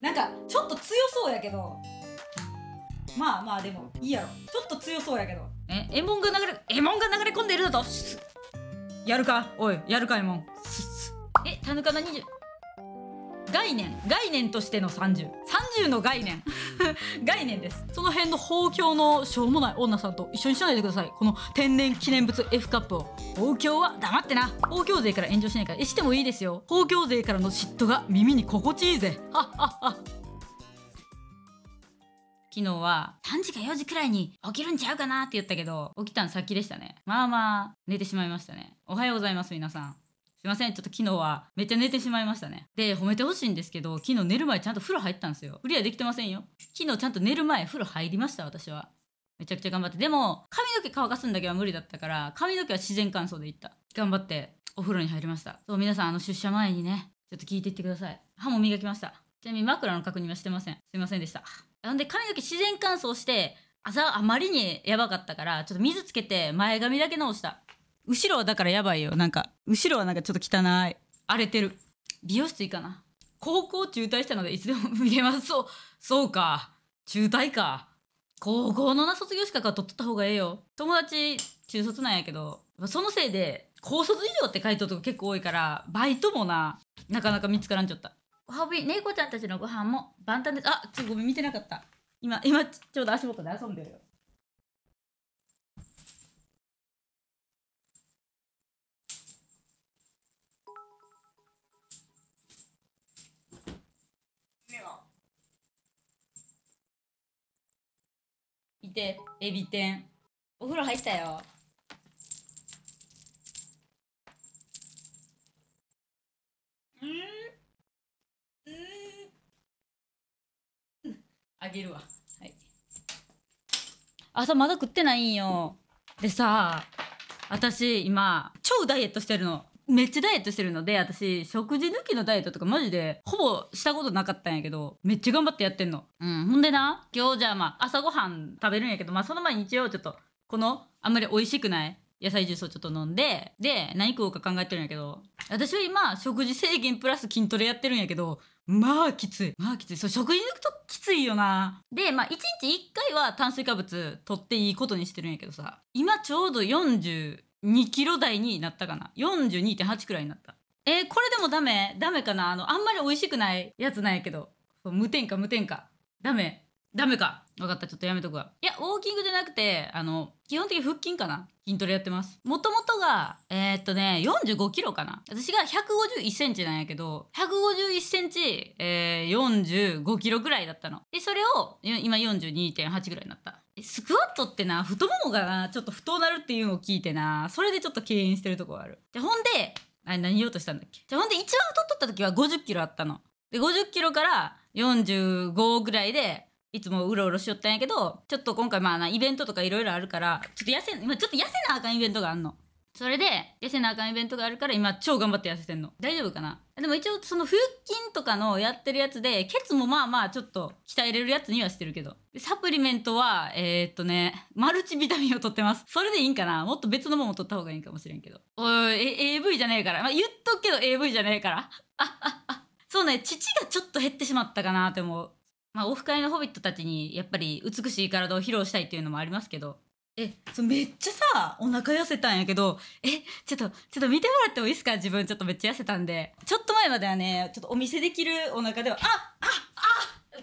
なんかちょっと強そうやけどまあまあでもいいやろちょっと強そうやけどえエモンが流れエモンが流れ込んでいるだとやるかおいやるかエモンえタヌカ20概念概念としての3030 30の概念 概念ですその辺の法協のしょうもない女さんと一緒にしないでくださいこの天然記念物 F カップを法協は黙ってな法協税から炎上しないからえしてもいいですよ法協税からの嫉妬が耳に心地いいぜはっはっは昨日は3時か4時くらいに起きるんちゃうかなって言ったけど起きたのさっきでしたねまあまあ寝てしまいましたねおはようございます皆さんすいませんちょっと昨日はめっちゃ寝てしまいましたねで褒めてほしいんですけど昨日寝る前ちゃんと風呂入ったんですよクリアできてませんよ昨日ちゃんと寝る前風呂入りました私はめちゃくちゃ頑張ってでも髪の毛乾かすんだけは無理だったから髪の毛は自然乾燥でいった頑張ってお風呂に入りましたそう皆さんあの出社前にねちょっと聞いていってください歯も磨きましたちなみに枕の確認はしてませんすいませんでしたなんで髪の毛自然乾燥して朝あまりにやばかったからちょっと水つけて前髪だけ直した後ろはだからやばいよなんか後ろはなんかちょっと汚い荒れてる美容室いいかな高校中退したのでいつでも見れますそうそうか中退か高校のな卒業資格は取っとった方がええよ友達中卒なんやけどそのせいで高卒以上って回答とか結構多いからバイトもななかなか見つからんちゃったハビ猫ちゃんたちのご飯も万端ですあちょっとごめん見てなかった今今ちょうど足元で遊んでるよてエビ天お風呂入ったよあげるわはい朝まだ食ってないんよでさ私今超ダイエットしてるのめっちゃダイエットしてるので、私、食事抜きのダイエットとかマジで、ほぼしたことなかったんやけど、めっちゃ頑張ってやってんの。うん。ほんでな、今日じゃあまあ、朝ごはん食べるんやけど、まあ、その前に一応ちょっと、この、あんまり美味しくない野菜ジュースをちょっと飲んで、で、何食おうか考えてるんやけど、私は今、食事制限プラス筋トレやってるんやけど、まあきつい。まあきつい。そう、食事抜くときついよな。で、まあ1日1回は炭水化物取っていいことにしてるんやけどさ、今ちょうど40、2キロ台になったかな42.8くらいになったえー、これでもダメダメかなあのあんまり美味しくないやつなんやけど無添加無添加ダメダメか分かったちょっとやめとくわいやウォーキングじゃなくてあの基本的に腹筋かな筋トレやってますもともとがえー、っとね45キロかな私が151センチなんやけど151センチ、えー、45キロぐらいだったのでそれを今42.8ぐらいになったスクワットってな、太ももがな、ちょっと太なるっていうのを聞いてな、それでちょっと敬遠してるとこある。ゃ、ほんで、あれ何言おうとしたんだっけじゃほんで一番太っとった時は50キロあったの。で、50キロから45ぐらいで、いつもうろうろしよったんやけど、ちょっと今回まあな、イベントとかいろいろあるから、ちょっと痩せ、まあ、ちょっと痩せなあかんイベントがあんの。それで痩せなあかんイベントがあるから今超頑張って痩せてんの大丈夫かなでも一応その腹筋とかのやってるやつでケツもまあまあちょっと鍛えれるやつにはしてるけどサプリメントはえー、っとねマルチビタミンを取ってますそれでいいんかなもっと別のもんも取った方がいいかもしれんけどおい AV じゃねえから、まあ、言っとくけど AV じゃねえからあああそうね父がちょっと減ってしまったかなって思うまあ、オフ会のホビットたちにやっぱり美しい体を披露したいっていうのもありますけどえそめっちゃさお腹痩せたんやけどえちょっとちょっと見てもらってもいいですか自分ちょっとめっちゃ痩せたんでちょっと前まではねちょっとお見せできるお腹ではあああ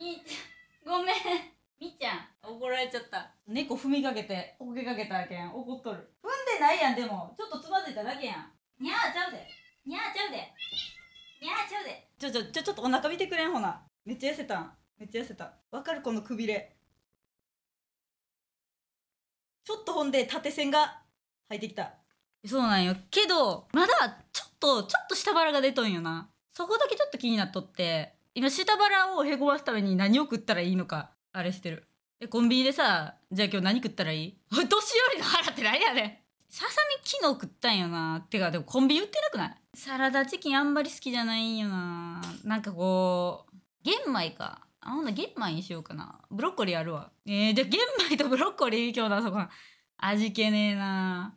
みごめんみっちゃん怒られちゃった猫踏みかけてこけかけたけん怒っとる踏んでないやんでもちょっとつまずいただけやんにゃーちゃうでにゃーちゃうでにゃーちゃうでちょちょちょちょっとお腹見てくれんほなめっちゃ痩せたんめっちゃ痩せたわかるこのくびれちょっとほんで縦線が入ってきたそうなんよけどまだちょっとちょっと下腹が出とんよなそこだけちょっと気になっとって今下腹をへこますために何を食ったらいいのかあれしてるでコンビニでさじゃあ今日何食ったらいいおい年寄りの腹って何やねんささみ昨日食ったんよなてかでもコンビニ売ってなくないサラダチキンあんまり好きじゃないんよななんかこう玄米かあほんな玄米にしようかなブロッコリーあるわえー、じゃあ玄米とブロッコリー今日の朝ごは味気ねえな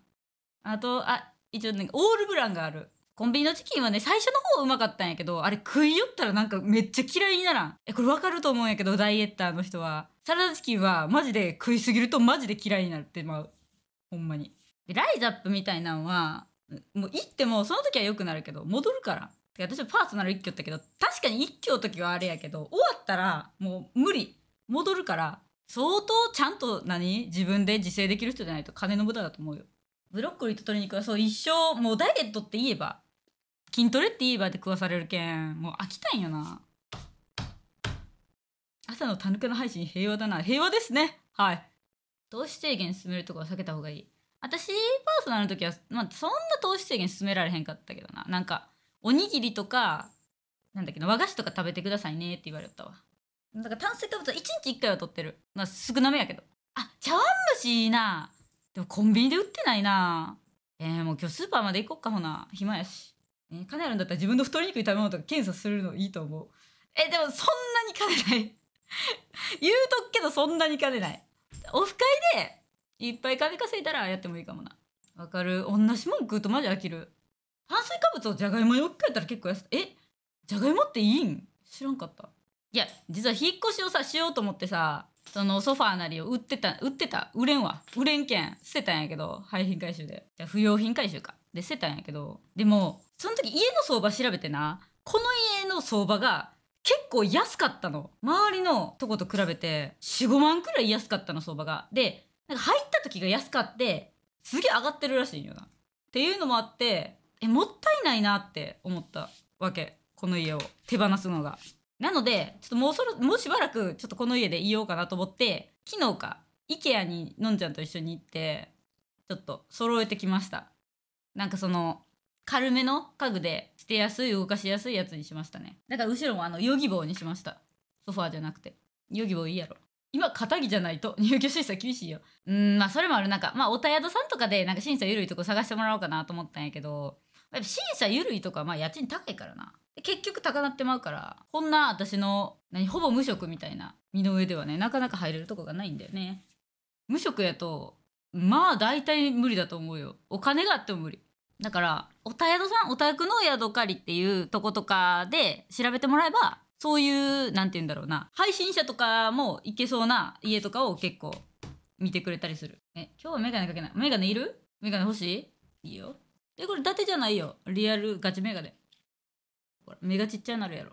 あとあ一応ねオールブランがあるコンビニのチキンはね最初の方うまかったんやけどあれ食い寄ったらなんかめっちゃ嫌いにならんえこれわかると思うんやけどダイエッターの人はサラダチキンはマジで食いすぎるとマジで嫌いになってまうほんまにライザップみたいなんはもう行ってもその時は良くなるけど戻るから私はパーソナル一挙ったけど確かに一挙の時はあれやけど終わったらもう無理戻るから相当ちゃんと何自分で自制できる人じゃないと金の無駄だと思うよブロッコリーと鶏肉はそう一生もうダイエットって言えば筋トレって言えばで食わされるけんもう飽きたんよな朝のタヌかの配信平和だな平和ですねはい投資制限進めるとこは避けた方がいい私パーソナルの時は、まあ、そんな投資制限進められへんかったけどななんかおにぎりとかなんだっけな和菓子とか食べてくださいねって言われたわだから炭水化物は1日1回は取ってるまあ少なめやけどあ茶碗蒸しいいなでもコンビニで売ってないなえー、もう今日スーパーまで行こっかほな暇やし、えー、金あるんだったら自分の太りにくい食べ物とか検査するのいいと思うえでもそんなに金ない 言うとくけどそんなに金ないオフ会でいっぱい金稼いだらやってもいいかもなわかる同じもん食うとマジ飽きる炭水化物をじゃがいもに置き換えたら結構安いえじゃがいもっていいん知らんかったいや実は引っ越しをさしようと思ってさそのソファーなりを売ってた売ってた売れんわ売れんけん捨てたんやけど廃品回収でじゃ不要品回収かで捨てたんやけどでもその時家の相場調べてなこの家の相場が結構安かったの周りのとこと比べて45万くらい安かったの相場がでなんか入った時が安かってすげえ上がってるらしいんよなっていうのもあってえもったいないなって思ったわけこの家を手放すのが。なのでちょっともうそろもうしばらくちょっとこの家でいようかなと思って昨日か IKEA にのんちゃんと一緒に行ってちょっと揃えてきました。なんかその軽めの家具で捨てやすい動かしやすいやつにしましたねだから後ろもあのヨギ棒にしましたソファーじゃなくてヨギ棒いいやろ今肩着じゃないと入居審査厳しいようんまあそれもあるなんかまあおたやどさんとかでなんか審査緩いとこ探してもらおうかなと思ったんやけどやっぱ審査緩いとか、まあ、家賃高いからな。結局高鳴ってまうからこんな私の何ほぼ無職みたいな身の上ではねなかなか入れるとこがないんだよね無職やとまあ大体無理だと思うよお金があっても無理だからおた宿さんおくの宿借りっていうとことかで調べてもらえばそういう何て言うんだろうな配信者とかも行けそうな家とかを結構見てくれたりするえ今日はメガネかけないメガネいるメガネ欲しいいいよえ、これ伊達じゃないよ。リアルガチメガネ。ほら、目がちっちゃなるやろ。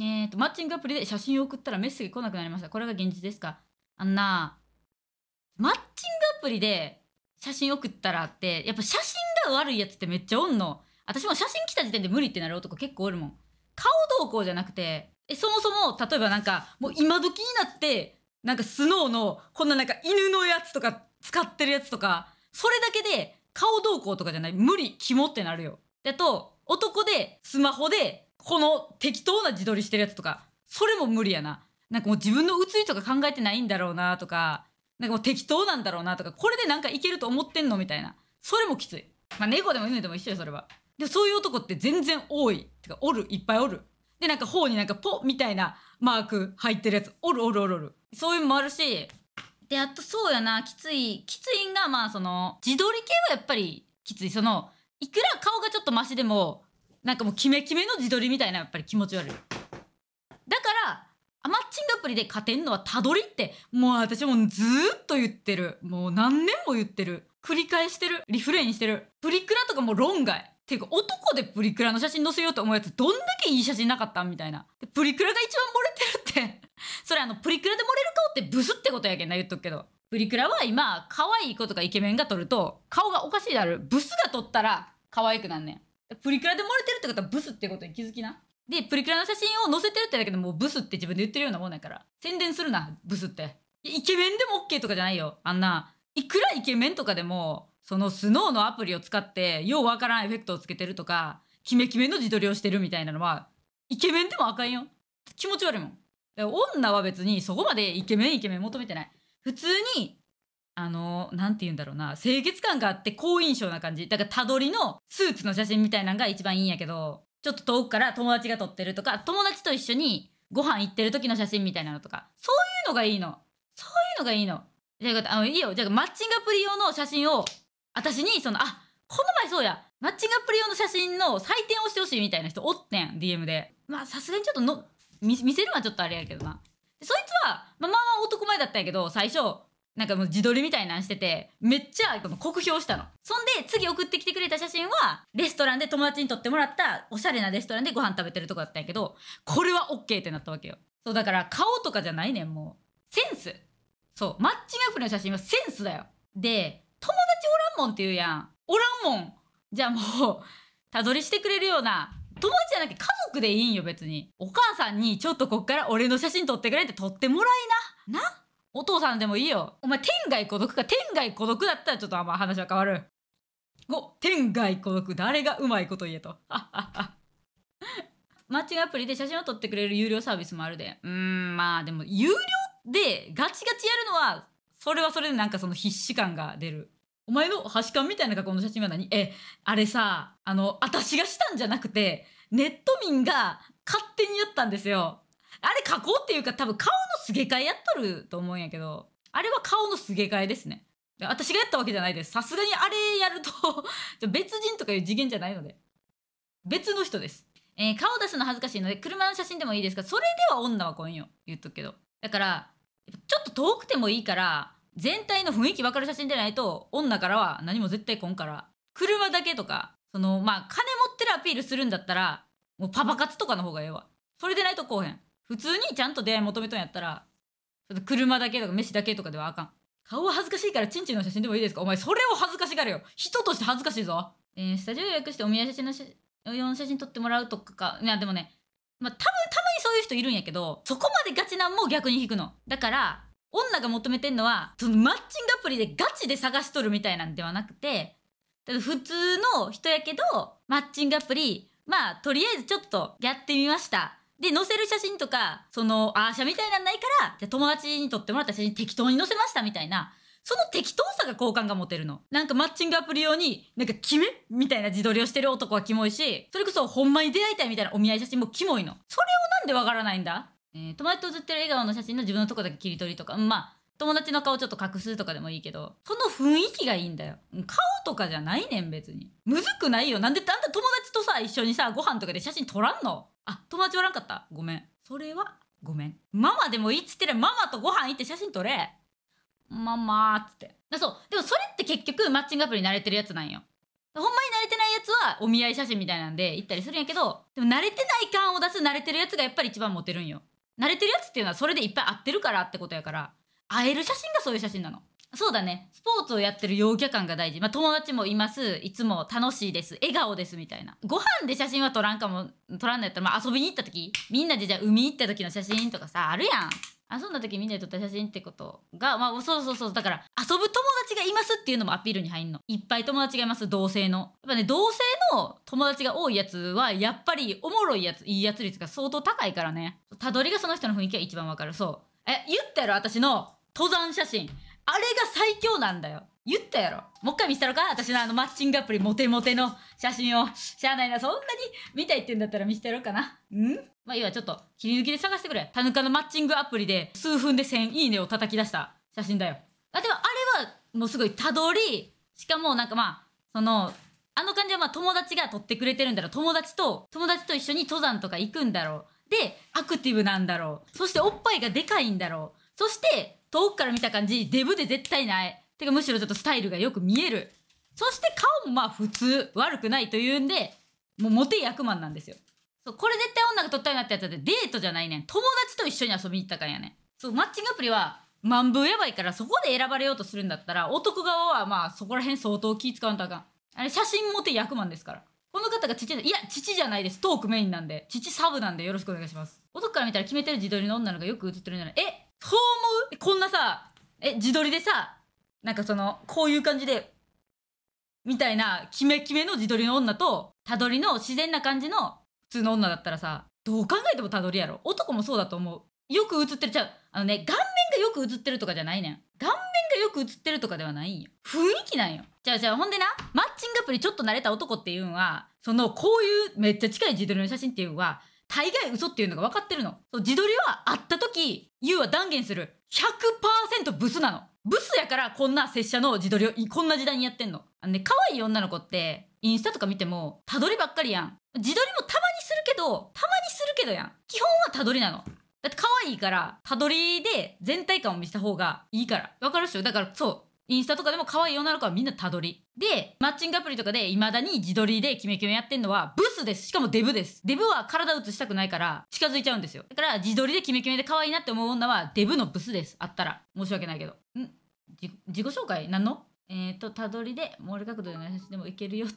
えっ、ー、と、マッチングアプリで写真を送ったらメッセージ来なくなりました。これが現実ですかあんな、マッチングアプリで写真送ったらって、やっぱ写真が悪いやつってめっちゃおんの。私も写真来た時点で無理ってなる男結構おるもん。顔どうこうじゃなくて、え、そもそも、例えばなんか、もう今時になって、なんかスノーの、こんななんか犬のやつとか使ってるやつとか、それだけで顔どうこうとかじゃない無理キモってなるよだと男でスマホでこの適当な自撮りしてるやつとかそれも無理やななんかもう自分の写りとか考えてないんだろうなとかなんかもう適当なんだろうなとかこれでなんかいけると思ってんのみたいなそれもきついまあ猫でも犬でも一緒よそれはでそういう男って全然多いてかおるいっぱいおるでなんか頬になんかポみたいなマーク入ってるやつおるおるおるおるそういうのもあるしであとそうやなきついきついんがまあその自撮り系はやっぱりきついそのいくら顔がちょっとマシでもなんかもうキメキメの自撮りみたいなやっぱり気持ち悪いだからマッチングアプリで勝てんのはたどりってもう私もずっと言ってるもう何年も言ってる繰り返してるリフレインしてるプリクラとかもう論外ていうか男でプリクラの写真載せようと思うやつどんだけいい写真なかったみたいなプリクラが一番漏れてるって それあのプリクラで盛れる顔ってブスってことやけんな言っとくけどプリクラは今可愛い子とかイケメンが撮ると顔がおかしいであるブスが撮ったら可愛くなんねんプリクラで盛れてるってことはブスってことに気づきなでプリクラの写真を載せてるってだけでもうブスって自分で言ってるようなもんやから宣伝するなブスってイケメンでも OK とかじゃないよあんないくらイケメンとかでもそのスノーのアプリを使ってようわからんエフェクトをつけてるとかキメキメの自撮りをしてるみたいなのはイケメンでもあかんよ気持ち悪いもん女は別にそこまでイケメンイケメン求めてない普通にあの何て言うんだろうな清潔感があって好印象な感じだからたどりのスーツの写真みたいなのが一番いいんやけどちょっと遠くから友達が撮ってるとか友達と一緒にご飯行ってる時の写真みたいなのとかそういうのがいいのそういうのがいいのじゃああいいよじゃあマッチングアプリ用の写真を私にそのあこの前そうやマッチングアプリ用の写真の採点をしてほしいみたいな人おってん DM でまあさすがにちょっとの見せるのはちょっとあれやけどなそいつは、まあ、まあ男前だったんやけど最初なんかもう自撮りみたいなんしててめっちゃ酷評したのそんで次送ってきてくれた写真はレストランで友達に撮ってもらったおしゃれなレストランでご飯食べてるとこだったんやけどこれは OK ってなったわけよそうだから顔とかじゃないねんもうセンスそうマッチングアプリの写真はセンスだよで友達おらんもんって言うやんおらんもんじゃあもうたどりしてくれるような友達じゃなくて家族でいいんよ、別に。お母さんに、ちょっとこっから俺の写真撮ってくれって撮ってもらいな。なお父さんでもいいよ。お前、天外孤独か。天外孤独だったらちょっとあんま話は変わる。お、天外孤独。誰がうまいこと言えと。マッチングアプリで写真を撮ってくれる有料サービスもあるで。うーん、まあでも、有料でガチガチやるのは、それはそれでなんかその必死感が出る。お前の端感みたいな格好の写真は何え、あれさ、あの、私がしたんじゃなくて、ネット民が勝手にやったんですよ。あれ加工っていうか多分顔のすげ替えやっとると思うんやけど、あれは顔のすげ替えですね。私がやったわけじゃないです。さすがにあれやると別人とかいう次元じゃないので。別の人です。えー、顔出すの恥ずかしいので、車の写真でもいいですが、それでは女は来んよ。言っとくけど。だから、ちょっと遠くてもいいから、全体の雰囲気分かる写真でないと女からは何も絶対来んから車だけとかそのまあ金持ってるアピールするんだったらもうパパ活とかの方がええわそれでないとこうへん普通にちゃんと出会い求めとんやったら車だけとか飯だけとかではあかん顔は恥ずかしいからチンチンの写真でもいいですかお前それを恥ずかしがるよ人として恥ずかしいぞ、えー、スタジオ予約してお見合い写真の写真撮ってもらうとかかいやでもねまあ多分たまにそういう人いるんやけどそこまでガチなんも逆に引くのだから女が求めてんのは、そのマッチングアプリでガチで探しとるみたいなんではなくて、普通の人やけど、マッチングアプリ、まあ、とりあえずちょっとやってみました。で、載せる写真とか、その、あー写みたいなんないから、じゃ友達に撮ってもらった写真適当に載せましたみたいな、その適当さが好感が持てるの。なんかマッチングアプリ用に、なんかキメみたいな自撮りをしてる男はキモいし、それこそほんまに出会いたいみたいなお見合い写真もキモいの。それをなんでわからないんだえー、友達と写ってる笑顔の写真の自分のとこだけ切り取りとか、まあ、友達の顔ちょっと隠すとかでもいいけど、その雰囲気がいいんだよ。顔とかじゃないねん、別に。むずくないよ。なんで、なんで友達とさ、一緒にさ、ご飯とかで写真撮らんのあ、友達おらんかったごめん。それは、ごめん。ママでもいいっつってるママとご飯行って写真撮れ。ママーっつって。そう。でもそれって結局、マッチングアプリ慣れてるやつなんよ。ほんまに慣れてないやつはお見合い写真みたいなんで行ったりするんやけど、でも慣れてない感を出す慣れてるやつがやっぱり一番モテるんよ。慣れてるやつっていうのはそれでいっぱい会ってるからってことやから会える写真がそういう写真なのそうだねスポーツをやってる陽キャ感が大事、まあ、友達もいますいつも楽しいです笑顔ですみたいなご飯で写真は撮らんかも撮らんのやったら、まあ、遊びに行った時みんなでじゃあ海行った時の写真とかさあるやん遊んだ時みんなで撮った写真ってことが、まあ、そうそうそうだから遊ぶ友達がいますっていうのもアピールに入んのいっぱい友達がいます同性のやっぱね同性の友達が多いやつはやっぱりおもろいやついいやつ率が相当高いからねたどりがその人の雰囲気が一番わかるそうえ言ったやろ私の登山写真あれが最強なんだよ言ったやろもう一回見せたろか私のあのマッチングアプリモテモテの写真をしゃあないなそんなに見たいって言うんだったら見せてやろうかなんまあ、要はちょっと切り抜きで探してくれ。タヌカのマッチングアプリで数分で1000いいねを叩き出した写真だよ。あ、でもあれはもうすごいたどり、しかもなんかまあ、その、あの感じはまあ友達が撮ってくれてるんだろう。友達と、友達と一緒に登山とか行くんだろう。で、アクティブなんだろう。そしておっぱいがでかいんだろう。そして、遠くから見た感じ、デブで絶対ない。てかむしろちょっとスタイルがよく見える。そして顔もまあ普通、悪くないというんで、もうモテ役満なんですよ。そう、これ絶対女が取ったようになってやつだってデートじゃないねん。友達と一緒に遊びに行ったかんやねん。そう、マッチングアプリは、万分やばいから、そこで選ばれようとするんだったら、男側はまあ、そこら辺相当気使わんとあかん。あれ、写真持て役満ですから。この方が父いや、父じゃないです。トークメインなんで。父サブなんでよろしくお願いします。男から見たら決めてる自撮りの女の子がよく映ってるんじゃないえ、そう思うこんなさ、え、自撮りでさ、なんかその、こういう感じで、みたいな、キメキメの自撮りの女と、たどりの自然な感じの普通の女だったらさどう考えてもたどりやろ男もそうだと思うよく映ってるちゃうあのね顔面がよく映ってるとかじゃないねん顔面がよく映ってるとかではないんよ雰囲気なんよじゃあじゃあほんでなマッチングアプリちょっと慣れた男っていうのはそのこういうめっちゃ近い自撮りの写真っていうのは大概嘘っていうのが分かってるのそう自撮りは会った時優は断言する100%ブスなのブスやからこんな拙者の自撮りをこんな時代にやってんのあのね可愛い女の子ってインスタとか見てもたどりばっかりやん自撮りもたまけどたまにするけどやん基本はたどりなのだって可愛いからたどりで全体感を見せた方がいいからわかるっしょだからそうインスタとかでも可愛い女の子はみんなたどりでマッチングアプリとかで未だに自撮りでキメキメやってんのはブスですしかもデブですデブは体映したくないから近づいちゃうんですよだから自撮りでキメキメで可愛いなって思う女はデブのブスですあったら申し訳ないけどん自己紹介何のえっ、ー、とたどりで漏れ角度ででもいけるよって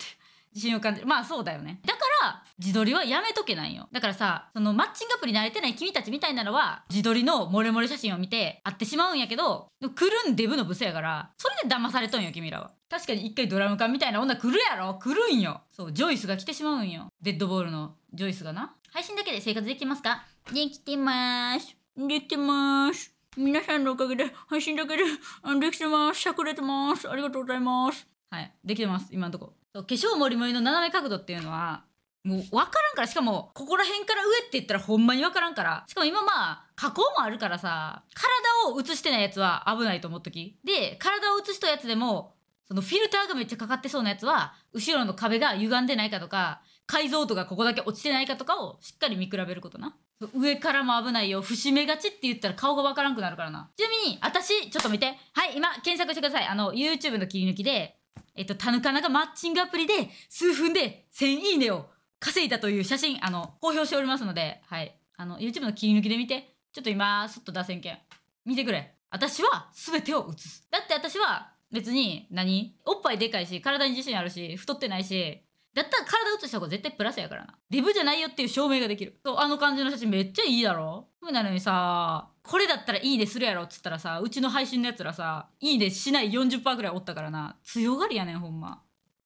信を感じるまあそうだよねだから自撮りはやめとけないよだからさそのマッチングアプリ慣れてない君たちみたいなのは自撮りのモレモレ写真を見て会ってしまうんやけど来るんデブのブスやからそれで騙されとんよ君らは確かに一回ドラム缶みたいな女来るやろ来るんよそうジョイスが来てしまうんよデッドボールのジョイスがな配信だけで生活できますかできてますできてます皆さんのおかげで配信だけでできてます。しゃくれてます。ありがとうございます。はい。できてます。今んとこ。化粧もりもりの斜め角度っていうのはもう分からんからしかもここら辺から上って言ったらほんまに分からんからしかも今まあ加工もあるからさ体を映してないやつは危ないと思っときで体を映したやつでもそのフィルターがめっちゃかかってそうなやつは後ろの壁が歪んでないかとか解像度がここだけ落ちてないかとかをしっかり見比べることな上からも危ないよ節目がちって言ったら顔が分からんくなるからなちなみに私ちょっと見てはい今検索してくださいあの YouTube の切り抜きでえっと、タヌカナがマッチングアプリで数分で1000いいねを稼いだという写真、あの、公表しておりますので、はい。あの、YouTube の切り抜きで見て、ちょっと今、そっと出せんけん。見てくれ。私は全てを写す。だって私は別に何、おっぱいでかいし、体に自信あるし、太ってないし、だったら体写した方が絶対プラスやからな。デブじゃないよっていう証明ができる。そう、あの感じの写真めっちゃいいだろふなのにさ、これだったらいいねするやろっつったらさうちの配信のやつらさいいねしない40%ぐらいおったからな強がりやねんほんま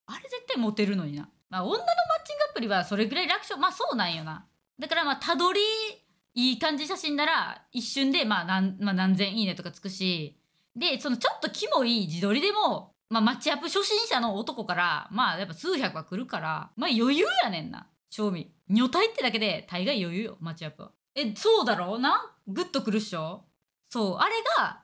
あれ絶対モテるのになまあ女のマッチングアプリはそれぐらい楽勝まあそうなんよなだからまあたどりいい感じ写真なら一瞬でまあ何,、まあ、何千いいねとかつくしでそのちょっとキモい自撮りでもまあ、マッチアップ初心者の男から、まあ、やっぱ数百は来るから、まあ、余裕やねんな。賞味。女体ってだけで、大概余裕よ、マッチアップは。え、そうだろうなグッとくるっしょそう。あれが、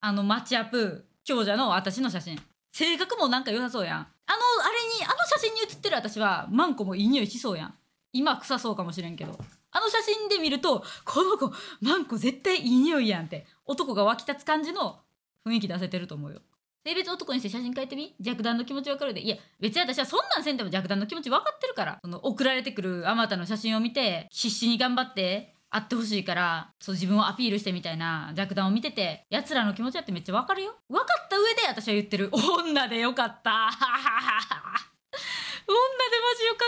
あの、マチアプー、強者の私の写真。性格もなんか良さそうやん。あの、あれに、あの写真に写ってる私は、マンコもいい匂いしそうやん。今臭そうかもしれんけど。あの写真で見ると、この子、マンコ絶対いい匂いやんって、男が湧き立つ感じの雰囲気出せてると思うよ。性別男にして写真変えてみ弱弾の気持ちわかるで。いや、別に私はそんなんせんでも弱弾の気持ち分かってるから。その送られてくるあまたの写真を見て、必死に頑張って、会ってほしいからそう自分をアピールしてみたいな弱弾を見ててやつらの気持ちだってめっちゃわかるよ分かった上で私は言ってる女でよかった 女でマジよか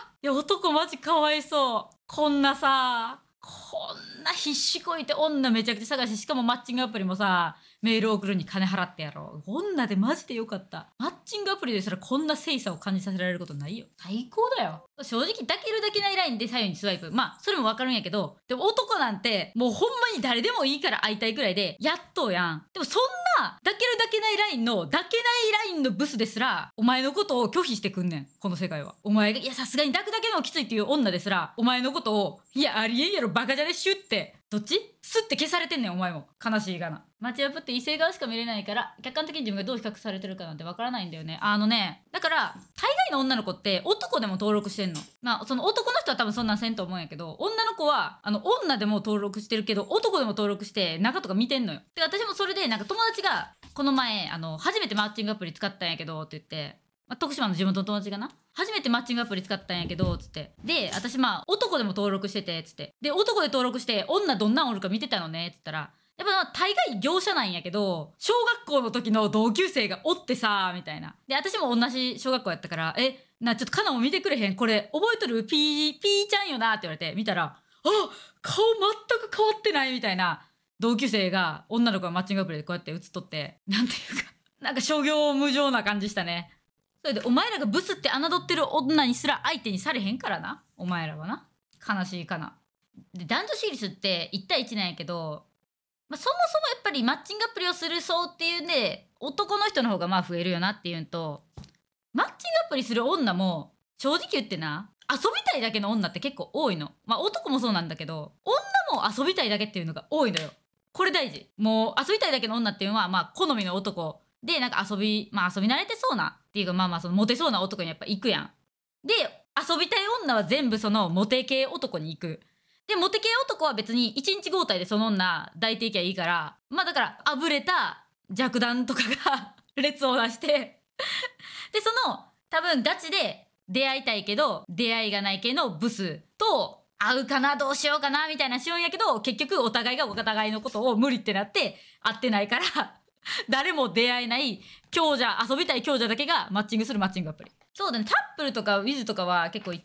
ったいや男マジかわいそうこんなさこんな必死こいて女めちゃくちゃ探してしかもマッチングアプリもさメール送るに金払ってやろう女でマジでよかったマッチングアプリですらこんな精査を感じさせられることないよ最高だよ正直抱けるだけないラインで左右にスワイプ。まあ、それもわかるんやけど、でも男なんて、もうほんまに誰でもいいから会いたいくらいで、やっとやん。でもそんな、抱けるだけないラインの、抱けないラインのブスですら、お前のことを拒否してくんねん。この世界は。お前が、いや、さすがに抱くだけでもきついっていう女ですら、お前のことを、いや、ありえんやろ、バカじゃね、シュって。どっちすって消されてんねん、お前も。悲しいがな。マッチアップって異性側しか見れないから、客観的に自分がどう比較されてるかなんてわからないんだよね。あのね、だから、大概の女の子って男でも登録してんの。まあ、その男の人は多分そんなんせんと思うんやけど、女の子は、あの、女でも登録してるけど、男でも登録して、中とか見てんのよ。で、私もそれで、なんか友達が、この前、あの、初めてマッチングアプリ使ったんやけど、って言って、まあ、徳島の地元の友達がな、初めてマッチングアプリ使ったんやけど、つって。で、私まあ、男でも登録してて、つって。で、男で登録して、女どんなんおるか見てたのね、つったら、やっぱ大概業者なんやけど、小学校の時の同級生がおってさ、みたいな。で、私も同じ小学校やったから、え、な、ちょっとカナも見てくれへんこれ覚えとるピー、ピーちゃんよなって言われて、見たら、あ顔全く変わってないみたいな同級生が女の子がマッチングアプリでこうやって写っとって、なんていうか、なんか商業無情な感じしたね。それで、お前らがブスって侮ってる女にすら相手にされへんからな。お前らはな。悲しいかな。で、男女比スって1対1なんやけど、まあ、そもそもやっぱりマッチングアプリをする層っていうんで男の人の方がまあ増えるよなっていうとマッチングアプリする女も正直言ってな遊びたいだけの女って結構多いのまあ男もそうなんだけど女も遊びたいだけっていうのが多いのよこれ大事もう遊びたいだけの女っていうのはまあ好みの男でなんか遊びまあ遊び慣れてそうなっていうかまあまあそのモテそうな男にやっぱ行くやんで遊びたい女は全部そのモテ系男に行くでモテ系男は別に1日交代でその女抱いていきゃいいからまあだからあぶれた弱弾とかが 列を出してでその多分ガチで出会いたいけど出会いがない系のブスと会うかなどうしようかなみたいなしようんやけど結局お互いがお互いのことを無理ってなって会ってないから 誰も出会えない強者遊びたい強者だけがマッチングするマッチングアプリそうだねタップルとかウィズとかは結構 Tinder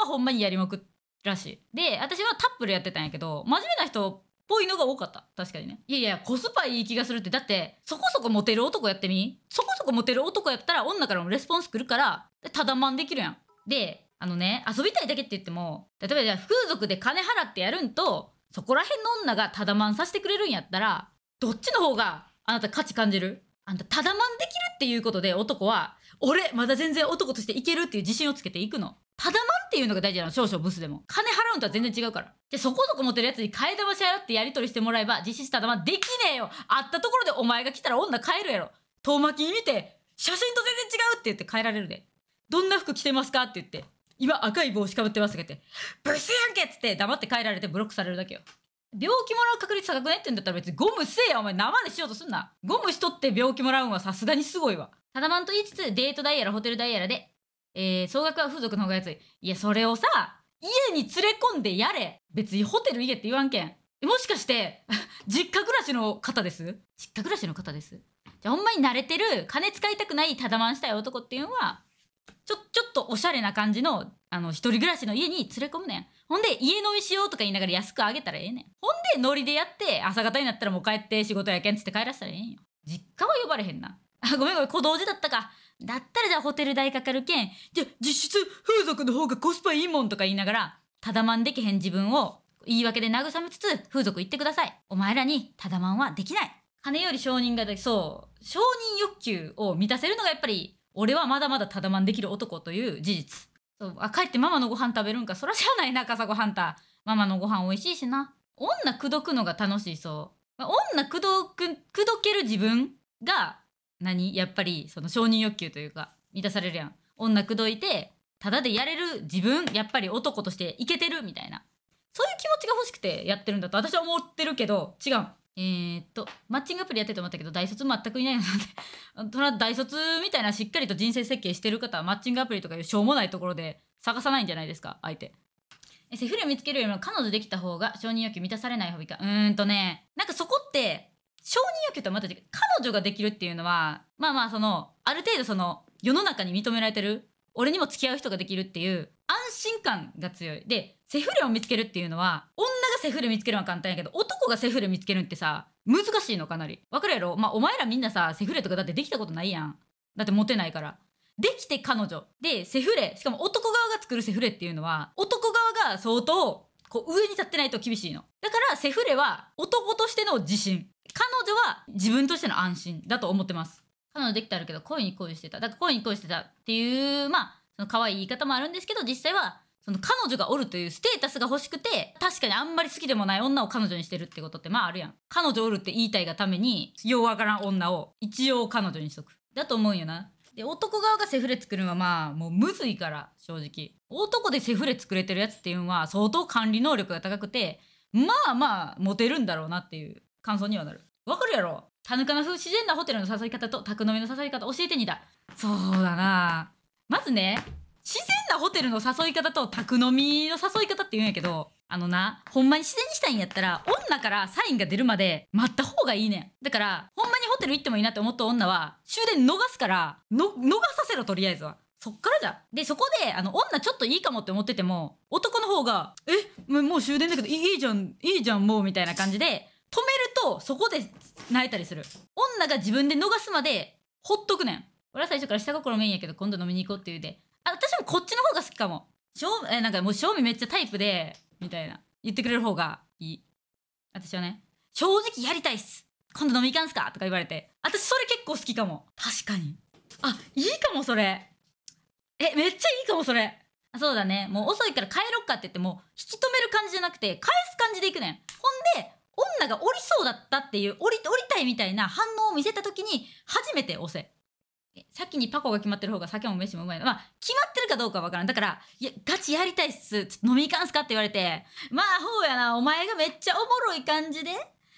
はほんまにやりまくっらしいで私はタップルやってたんやけど真面目な人っぽいのが多かった確かにねいやいやコスパいい気がするってだってそこそこモテる男やってみそこそこモテる男やったら女からもレスポンス来るからただまんできるやんであのね遊びたいだけって言っても例えばじゃあ風俗で金払ってやるんとそこら辺の女がただまんさせてくれるんやったらどっちの方があなた価値感じるあんたただまんできるっていうことで男は俺まだ全然男としていけるっていう自信をつけていくのただまんっていうのが大事なの少々ブスでも金払うんとは全然違うからでそこそこ持ってるやつに替え玉支払ってやり取りしてもらえば実施しただまできねえよあったところでお前が来たら女帰るやろ遠巻きに見て写真と全然違うって言って帰られるでどんな服着てますかって言って今赤い帽子かぶってますって言ってブスやんけっつって黙って帰られてブロックされるだけよ病気もらう確率高くないって言うんだったら別にゴムせえやお前生でしようとすんなゴムしとって病気もらうんはさすがにすごいわただまんと言いつつデート代やらホテル代やらでえー、総額は風俗の方が安い。いや、それをさ、家に連れ込んでやれ別にホテル家って言わんけん。もしかして、実家暮らしの方です実家暮らしの方ですじゃあほんまに慣れてる、金使いたくないただまんしたい男っていうのは、ちょ、ちょっとおしゃれな感じの、あの、一人暮らしの家に連れ込むねん。ほんで、家飲みしようとか言いながら安くあげたらええねん。ほんで、ノリでやって、朝方になったらもう帰って仕事やけんつって帰らせたらええんよ。実家は呼ばれへんな。あ、ごめんごめん、小同時だったか。だったらじゃあホテル代かかるけん、じゃあ実質風俗の方がコスパいいもんとか言いながら、ただまんでけへん自分を言い訳で慰めつつ、風俗行ってください。お前らにただまんはできない。金より承認ができそう。承認欲求を満たせるのがやっぱり、俺はまだまだただまんできる男という事実。そうあ、帰ってママのご飯食べるんか。そらしゃあないな、笠ごハンター。ママのご飯美味しいしな。女口説くのが楽しいそう。女口説く、口説ける自分が何やっぱりその承認欲求というか満たされるやん女口説いてただでやれる自分やっぱり男としていけてるみたいなそういう気持ちが欲しくてやってるんだと私は思ってるけど違うえー、っとマッチングアプリやってて思ったけど大卒全くいないので それは大卒みたいなしっかりと人生設計してる方はマッチングアプリとかいうしょうもないところで探さないんじゃないですか相手。セフレ見つけるよりも彼女できた方が承認欲求満たされない方がいいかうーんとねなんかそこって承認欲求とはまた違う。彼女ができるっていうのは、まあまあその、ある程度その、世の中に認められてる、俺にも付き合う人ができるっていう、安心感が強い。で、セフレを見つけるっていうのは、女がセフレ見つけるのは簡単やけど、男がセフレ見つけるってさ、難しいのかなり。わかるやろまあお前らみんなさ、セフレとかだってできたことないやん。だってモテないから。できて彼女。で、セフレ、しかも男側が作るセフレっていうのは、男側が相当こう上に立ってないと厳しいの。だからセフレは男としての自信。彼女は自分としての安心だと思ってます。彼女できてあるけど恋に恋してた。だから恋に恋してたっていう、まあ、その可愛い言い方もあるんですけど、実際はその彼女がおるというステータスが欲しくて、確かにあんまり好きでもない女を彼女にしてるってことってまああるやん。彼女おるって言いたいがために、ようわからん女を一応彼女にしとく。だと思うんよな。で男側がセフレ作るのはまあもうむずいから正直男でセフレ作れてるやつっていうのは相当管理能力が高くてまあまあモテるんだろうなっていう感想にはなるわかるやろタヌカナ風自然なホテルの誘い方と宅飲みの誘い方教えてにだそうだなまずね自然なホテルの誘い方と宅飲みの誘い方って言うんやけど、あのな、ほんまに自然にしたいんやったら、女からサインが出るまで待った方がいいねん。だから、ほんまにホテル行ってもいいなって思った女は、終電逃すから、の、逃させろとりあえずは。そっからじゃ。で、そこで、あの、女ちょっといいかもって思ってても、男の方が、え、もう終電だけど、いいじゃん、いいじゃん、もう、みたいな感じで、止めると、そこで泣いたりする。女が自分で逃すまで、ほっとくねん。俺は最初から下心もいいんやけど、今度飲みに行こうって言うで、あ私もこっちの方が好きかも正えなんかもう賞味めっちゃタイプでみたいな言ってくれる方がいい私はね正直やりたいっす今度飲み行かんすかとか言われて私それ結構好きかも確かにあいいかもそれえめっちゃいいかもそれあそうだねもう遅いから帰ろっかって言っても引き止める感じじゃなくて返す感じでいくねんほんで女が降りそうだったっていう降り降りたいみたいな反応を見せた時に初めて押せ先にパコが決まってる方が酒も飯もうまいまあ決まってるかどうか分からんだからいやガチやりたいっす飲み行かんすかって言われてまあほうやなお前がめっちゃおもろい感じで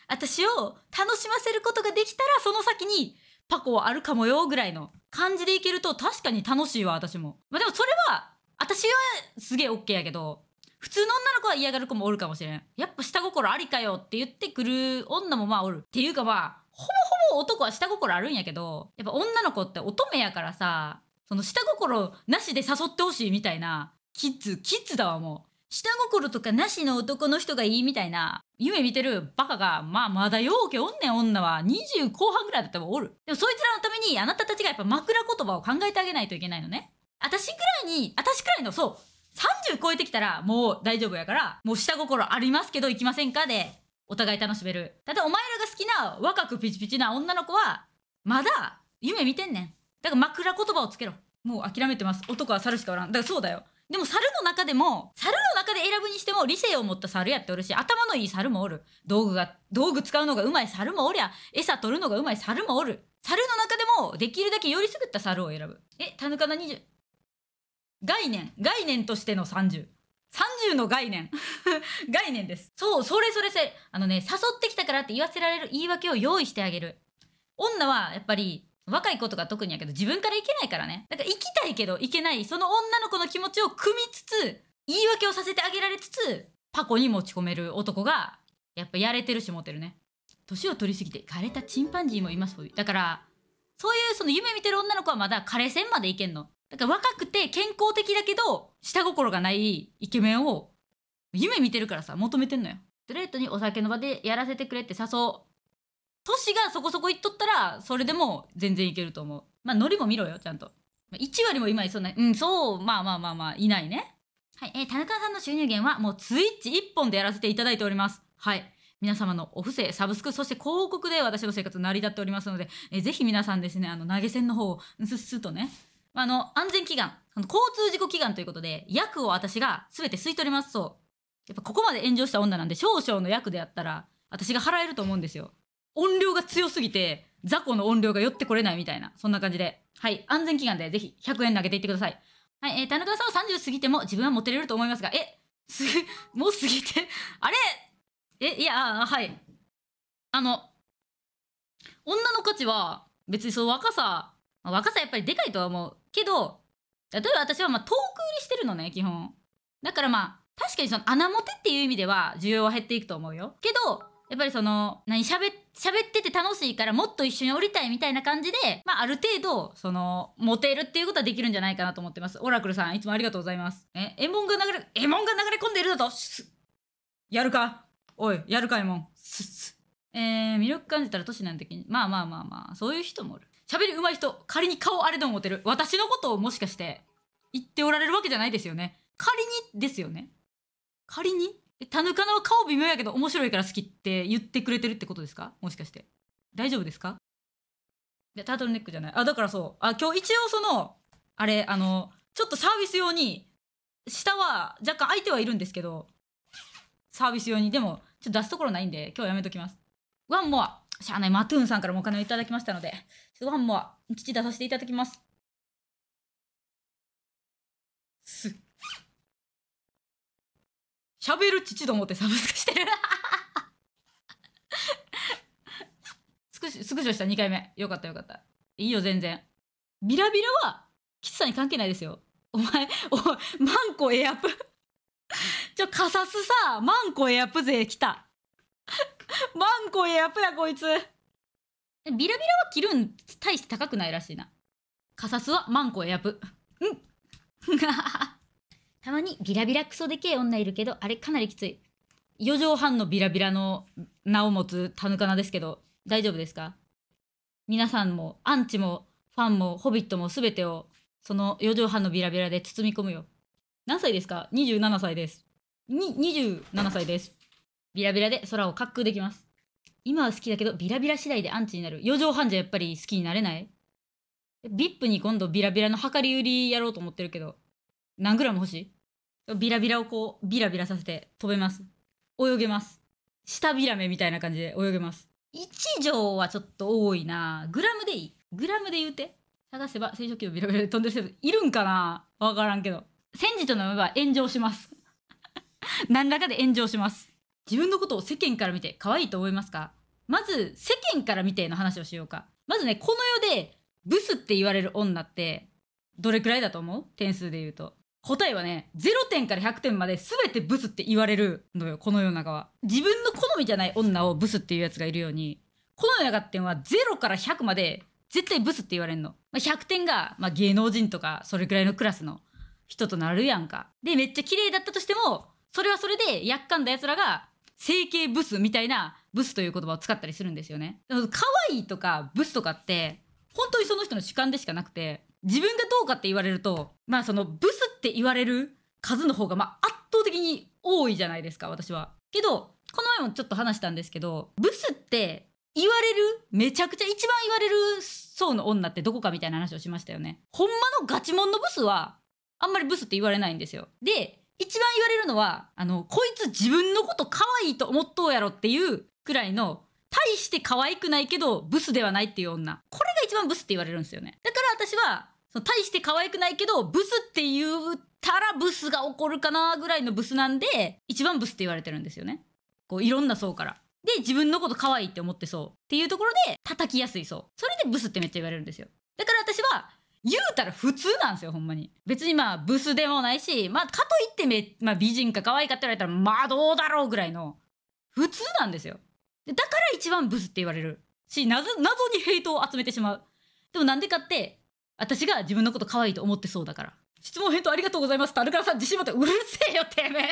私を楽しませることができたらその先にパコはあるかもよぐらいの感じでいけると確かに楽しいわ私もまあでもそれは私はすげえ OK やけど普通の女の子は嫌がる子もおるかもしれんやっぱ下心ありかよって言ってくる女もまあおるっていうかまあほぼほぼ男は下心あるんやけどやっぱ女の子って乙女やからさその下心なしで誘ってほしいみたいなキッズキッズだわもう下心とかなしの男の人がいいみたいな夢見てるバカがまあまだようけおんねん女は20後半ぐらいだったらおるでもそいつらのためにあなたたちがやっぱ枕言葉を考えてあげないといけないのね私くらいに私くらいのそう30超えてきたらもう大丈夫やからもう下心ありますけど行きませんかでお互い楽しめる。ってお前らが好きな若くピチピチな女の子は、まだ夢見てんねん。だから枕言葉をつけろ。もう諦めてます。男は猿しかおらん。だからそうだよ。でも猿の中でも、猿の中で選ぶにしても理性を持った猿やっておるし、頭のいい猿もおる。道具が、道具使うのがうまい猿もおりゃ、餌取るのがうまい猿もおる。猿の中でも、できるだけよりすぐった猿を選ぶ。え、タヌカナ20。概念、概念としての30。30の概念 概念です。そう、それそれせ。あのね、誘ってきたからって言わせられる言い訳を用意してあげる。女はやっぱり若い子とか特にやけど自分から行けないからね。だから行きたいけど行けない、その女の子の気持ちを組みつつ、言い訳をさせてあげられつつ、パコに持ち込める男が、やっぱやれてるしモテるね。年を取りすぎて枯れたチンパンジーもいます。だから、そういうその夢見てる女の子はまだ枯れ線までいけんの。だから若くて健康的だけど、下心がないイケメンを、夢見てるからさ、求めてんのよ。ストレートにお酒の場でやらせてくれって誘う。年がそこそこいっとったら、それでも全然いけると思う。まあ、ノリも見ろよ、ちゃんと。1割も今いそうな、うん、そう、まあまあまあまあ、いないね。はい、えー、田中さんの収入源はもうツイッチ1本でやらせていただいております。はい。皆様のお布施、サブスク、そして広告で私の生活成り立っておりますので、えー、ぜひ皆さんですね、あの、投げ銭の方を、すっすとね、あの、安全祈願、交通事故祈願ということで、役を私が全て吸い取ります、そう。やっぱここまで炎上した女なんで、少々の役でやったら、私が払えると思うんですよ。音量が強すぎて、雑魚の音量が寄ってこれないみたいな、そんな感じで。はい、安全祈願でぜひ100円投げていってください。はい、えー、田中さんは30過ぎても自分はモテれると思いますが、え、す、もう過ぎて、あれえ、いや、はい。あの、女の価値は、別にその若さ、若さやっぱりでかいとは思う。けど、例えば私はまあ遠く売りしてるのね、基本。だからまあ、確かにその穴もてっていう意味では需要は減っていくと思うよ。けど、やっぱりその、何ゃ喋ってて楽しいからもっと一緒に降りたいみたいな感じで、まあある程度、その、モテるっていうことはできるんじゃないかなと思ってます。オラクルさん、いつもありがとうございます。え、エモンが流れ、エモンが流れ込んでいるだと、やるかおい、やるかエモン。えー、魅力感じたら都市なんてに。まあまあまあまあ、そういう人もおる。喋り上手い人、仮に顔あれでもってる。私のことをもしかして言っておられるわけじゃないですよね。仮にですよね。仮にタヌカの顔微妙やけど面白いから好きって言ってくれてるってことですかもしかして。大丈夫ですかでタートルネックじゃない。あ、だからそう。あ、今日一応その、あれ、あの、ちょっとサービス用に、下は若干空いてはいるんですけど、サービス用に。でも、ちょっと出すところないんで、今日やめときます。ワンモア。しゃあない、マトゥーンさんからもお金をいただきましたので、ちょっごも父出させていただきます。す。喋る父と思ってサブスクしてるスクショ、スクショした2回目。よかったよかった。いいよ、全然。ビラビラは、キツさんに関係ないですよ。お前、おマンコエアプちょ、カサスさ、マンコエアプ勢来た。マンコやっぱやこいつビラビラは着るん大して高くないらしいなカサスはマンコやぶうん たまにビラビラクソでけえ女いるけどあれかなりきつい4畳半のビラビラの名を持つタヌカナですけど大丈夫ですか皆さんもアンチもファンもホビットも全てをその4畳半のビラビラで包み込むよ何歳ですか27歳ですに27歳ですビラビラで空を滑空できます。今は好きだけど、ビラビラ次第でアンチになる。4畳半じゃやっぱり好きになれない ?VIP に今度ビラビラの量り売りやろうと思ってるけど、何グラム欲しいビラビラをこう、ビラビラさせて飛べます。泳げます。下ビラメみたいな感じで泳げます。1畳はちょっと多いなグラムでいいグラムで言うて。探せば、生殖器をビラビラで飛んでる人いるんかなわからんけど。戦時と飲めば炎上します。何らかで炎上します。自分のことを世間から見て可愛いと思いますかまず、世間から見ての話をしようか。まずね、この世で、ブスって言われる女って、どれくらいだと思う点数で言うと。答えはね、0点から100点まで全てブスって言われるのよ、この世の中は。自分の好みじゃない女をブスっていうやつがいるように、この世の中ってのは0から100まで絶対ブスって言われんの。まあ、100点が、まあ、芸能人とか、それくらいのクラスの人となるやんか。で、めっちゃ綺麗だったとしても、それはそれで、やっかんだ奴らが、整形ブスみたいなブスという言葉を使ったりするんですよね。可愛いとかブスとかって本当にその人の主観でしかなくて自分がどうかって言われるとまあそのブスって言われる数の方がまあ圧倒的に多いじゃないですか私は。けどこの前もちょっと話したんですけどブスって言われるめちゃくちゃ一番言われる層の女ってどこかみたいな話をしましたよね。ほんまのガチモンのブスはあんまりブスって言われないんですよ。で一番言われるのは、あの、こいつ自分のこと可愛いと思っとうやろっていうくらいの、大して可愛くないけど、ブスではないっていう女。これが一番ブスって言われるんですよね。だから私は、その大して可愛くないけど、ブスって言ったらブスが起こるかなぐらいのブスなんで、一番ブスって言われてるんですよね。こう、いろんな層から。で、自分のこと可愛いって思ってそう。っていうところで、叩きやすい層。それでブスってめっちゃ言われるんですよ。だから私は、言うたら普通なんですよほんまに別にまあブスでもないしまあかといってめ、まあ、美人か可愛いかって言われたらまあどうだろうぐらいの普通なんですよだから一番ブスって言われるし謎謎にヘイトを集めてしまうでもなんでかって私が自分のこと可愛いと思ってそうだから質問返答ありがとうございますってアルカラさん自信持ってうるせえよてめえ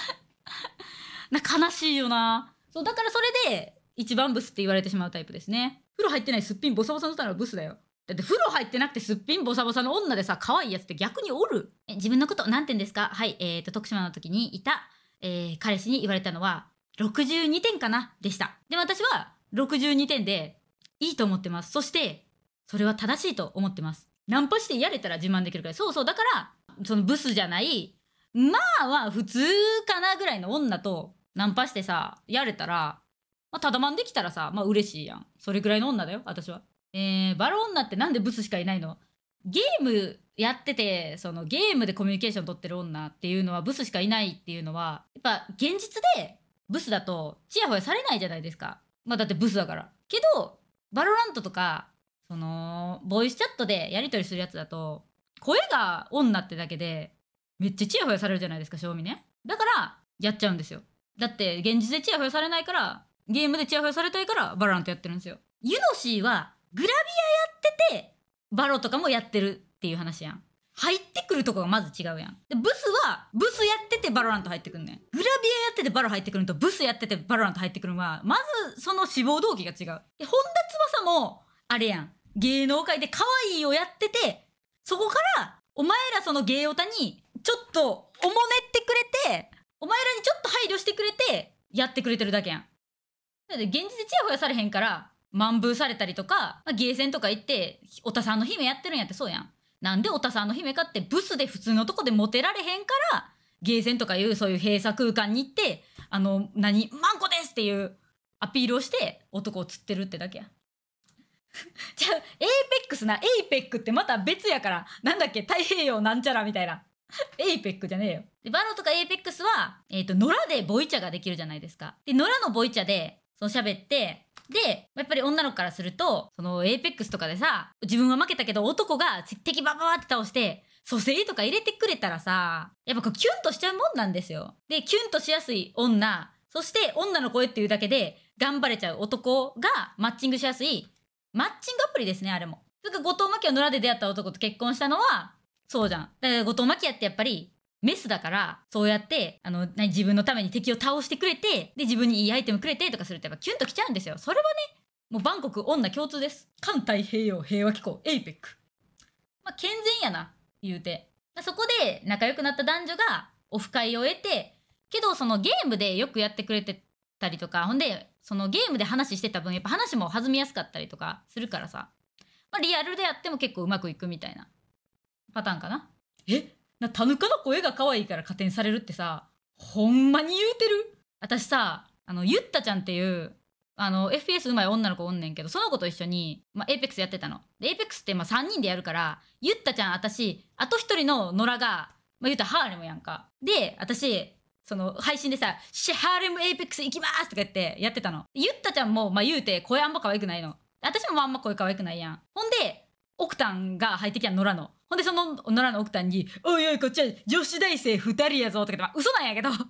な悲しいよなそうだからそれで一番ブスって言われてしまうタイプですね風呂入ってないすっぴんボサボサのたらブスだよだって風呂入ってなくてすっぴんボサボサの女でさ、可愛いやつって逆におる。自分のこと、何点ですかはい、えっ、ー、と、徳島の時にいた、えー、彼氏に言われたのは、62点かなでした。で、私は62点でいいと思ってます。そして、それは正しいと思ってます。ナンパしてやれたら自慢できるから。そうそう。だから、そのブスじゃない、まあは普通かなぐらいの女とナンパしてさ、やれたら、まあ、ただまんできたらさ、まあ嬉しいやん。それぐらいの女だよ、私は。えー、バロンナってなんでブスしかいないのゲームやっててそのゲームでコミュニケーション取ってる女っていうのはブスしかいないっていうのはやっぱ現実でブスだとチヤホヤされないじゃないですか。まあだってブスだから。けどバロラントとかそのボイスチャットでやり取りするやつだと声が女ってだけでめっちゃチヤホヤされるじゃないですか賞味ね。だからやっちゃうんですよ。だって現実でチヤホヤされないからゲームでチヤホヤされたいからバロラントやってるんですよ。ユノシーはグラビアやっててバロとかもやってるっていう話やん入ってくるとこがまず違うやんでブスはブスやっててバロラント入ってくんねんグラビアやっててバロ入ってくるのとブスやっててバロラント入ってくるのはまずその志望動機が違うで本田翼もあれやん芸能界で可愛いをやっててそこからお前らその芸オタにちょっとおもねってくれてお前らにちょっと配慮してくれてやってくれてるだけやんだって現実でチヤホヤされへんから万封されたりとか、まあ、ゲーセンとか行って、おたさんの姫やってるんやってそうやん。なんでおたさんの姫かって、ブスで普通のとこでモテられへんから、ゲーセンとかいうそういう閉鎖空間に行って、あの、何、マンコですっていうアピールをして男を釣ってるってだけや。じゃあ、エイペックスな、エイペックってまた別やから、なんだっけ、太平洋なんちゃらみたいな。エイペックじゃねえよ。で、バロとかエイペックスは、えっ、ー、と、野良でボイチャができるじゃないですか。で、野良のボイチャで、そう喋って、で、やっぱり女の子からすると、そのエイペックスとかでさ、自分は負けたけど男が敵ババーって倒して、蘇生とか入れてくれたらさ、やっぱこうキュンとしちゃうもんなんですよ。で、キュンとしやすい女、そして女の声っていうだけで頑張れちゃう男がマッチングしやすい、マッチングアプリですね、あれも。それから後藤真希は野良で出会った男と結婚したのは、そうじゃん。だから後藤真希やってやっぱりメスだから、そうやって、あの、自分のために敵を倒してくれて、で、自分にいいアイテムくれてとかするとやっぱキュンときちゃうんですよ。それはね、もうバンコク女共通です。環太平洋平和機構、エイペック。まあ、健全やな、言うて。まあ、そこで仲良くなった男女がオフ会を得て、けどそのゲームでよくやってくれてたりとか、ほんで、そのゲームで話してた分、やっぱ話も弾みやすかったりとかするからさ。まあ、リアルでやっても結構うまくいくみたいなパターンかな。えな、タヌカの声が可愛いから加点されるってさ、ほんまに言うてる私さ、あの、ゆったちゃんっていう、あの、FPS うまい女の子おんねんけど、その子と一緒に、まエイペックスやってたの。で、エイペックスってま3人でやるから、ゆったちゃん、私、あと一人の野良が、まあ、言うたらハーレムやんか。で、私、その配信でさ、シェハーレムエイペックス行きますとか言ってやってたの。ゆったちゃんも、まあ言うて、声あんま可愛くないの。私もあんま声可愛くないやん。ほんで、オクタンが入ってきた野良の。ほんでその女良の奥さんに「おいおいこっちは女子大生2人やぞ」とかって、まあ、嘘なんやけど バリ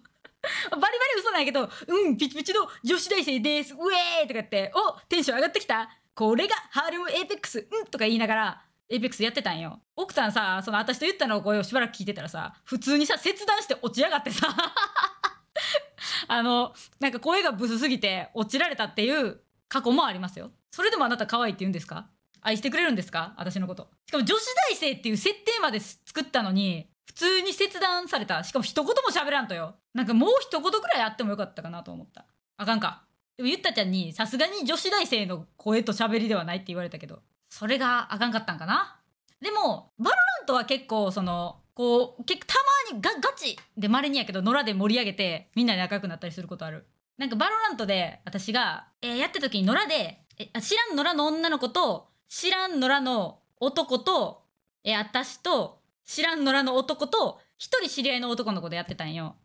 バリ嘘なんやけど「うんピチピチの女子大生ですウェーとか言って「おテンション上がってきたこれがハーレムエーペックスうん」とか言いながらエイペックスやってたんよ。奥さんさ、その私と言ったのをこうしばらく聞いてたらさ、普通にさ、切断して落ちやがってさ、あの、なんか声がブスすぎて落ちられたっていう過去もありますよ。それでもあなた可愛いって言うんですか愛してくれるんですか私のこと。しかも女子大生っていう設定まで作ったのに、普通に切断された。しかも一言も喋らんとよ。なんかもう一言くらいあってもよかったかなと思った。あかんか。でもゆったちゃんに、さすがに女子大生の声と喋りではないって言われたけど、それがあかんかったんかな。でも、バロラントは結構その、こう、結構たまにガガチで稀にやけど、野良で盛り上げて、みんなで仲良くなったりすることある。なんかバロラントで、私が、えー、やった時に野良で、え、知らん野良の女の子と、知らん野良の男と、え、私と、知らん野良の男と、一人知り合いの男の子でやってたんよ。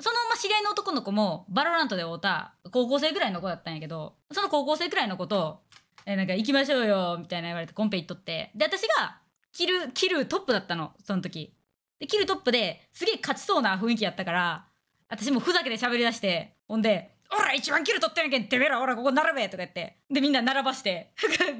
そのま知り合いの男の子も、バロラントで会うた、高校生ぐらいの子だったんやけど、その高校生ぐらいの子と、え、なんか行きましょうよ、みたいな言われてコンペ行っとって。で、私が、着る、着るトップだったの、その時。で、着るトップですげえ勝ちそうな雰囲気やったから、私もふざけて喋り出して、ほんで、おら一番キル取ってんけんてめえらおらここ並べとか言ってでみんな並ばして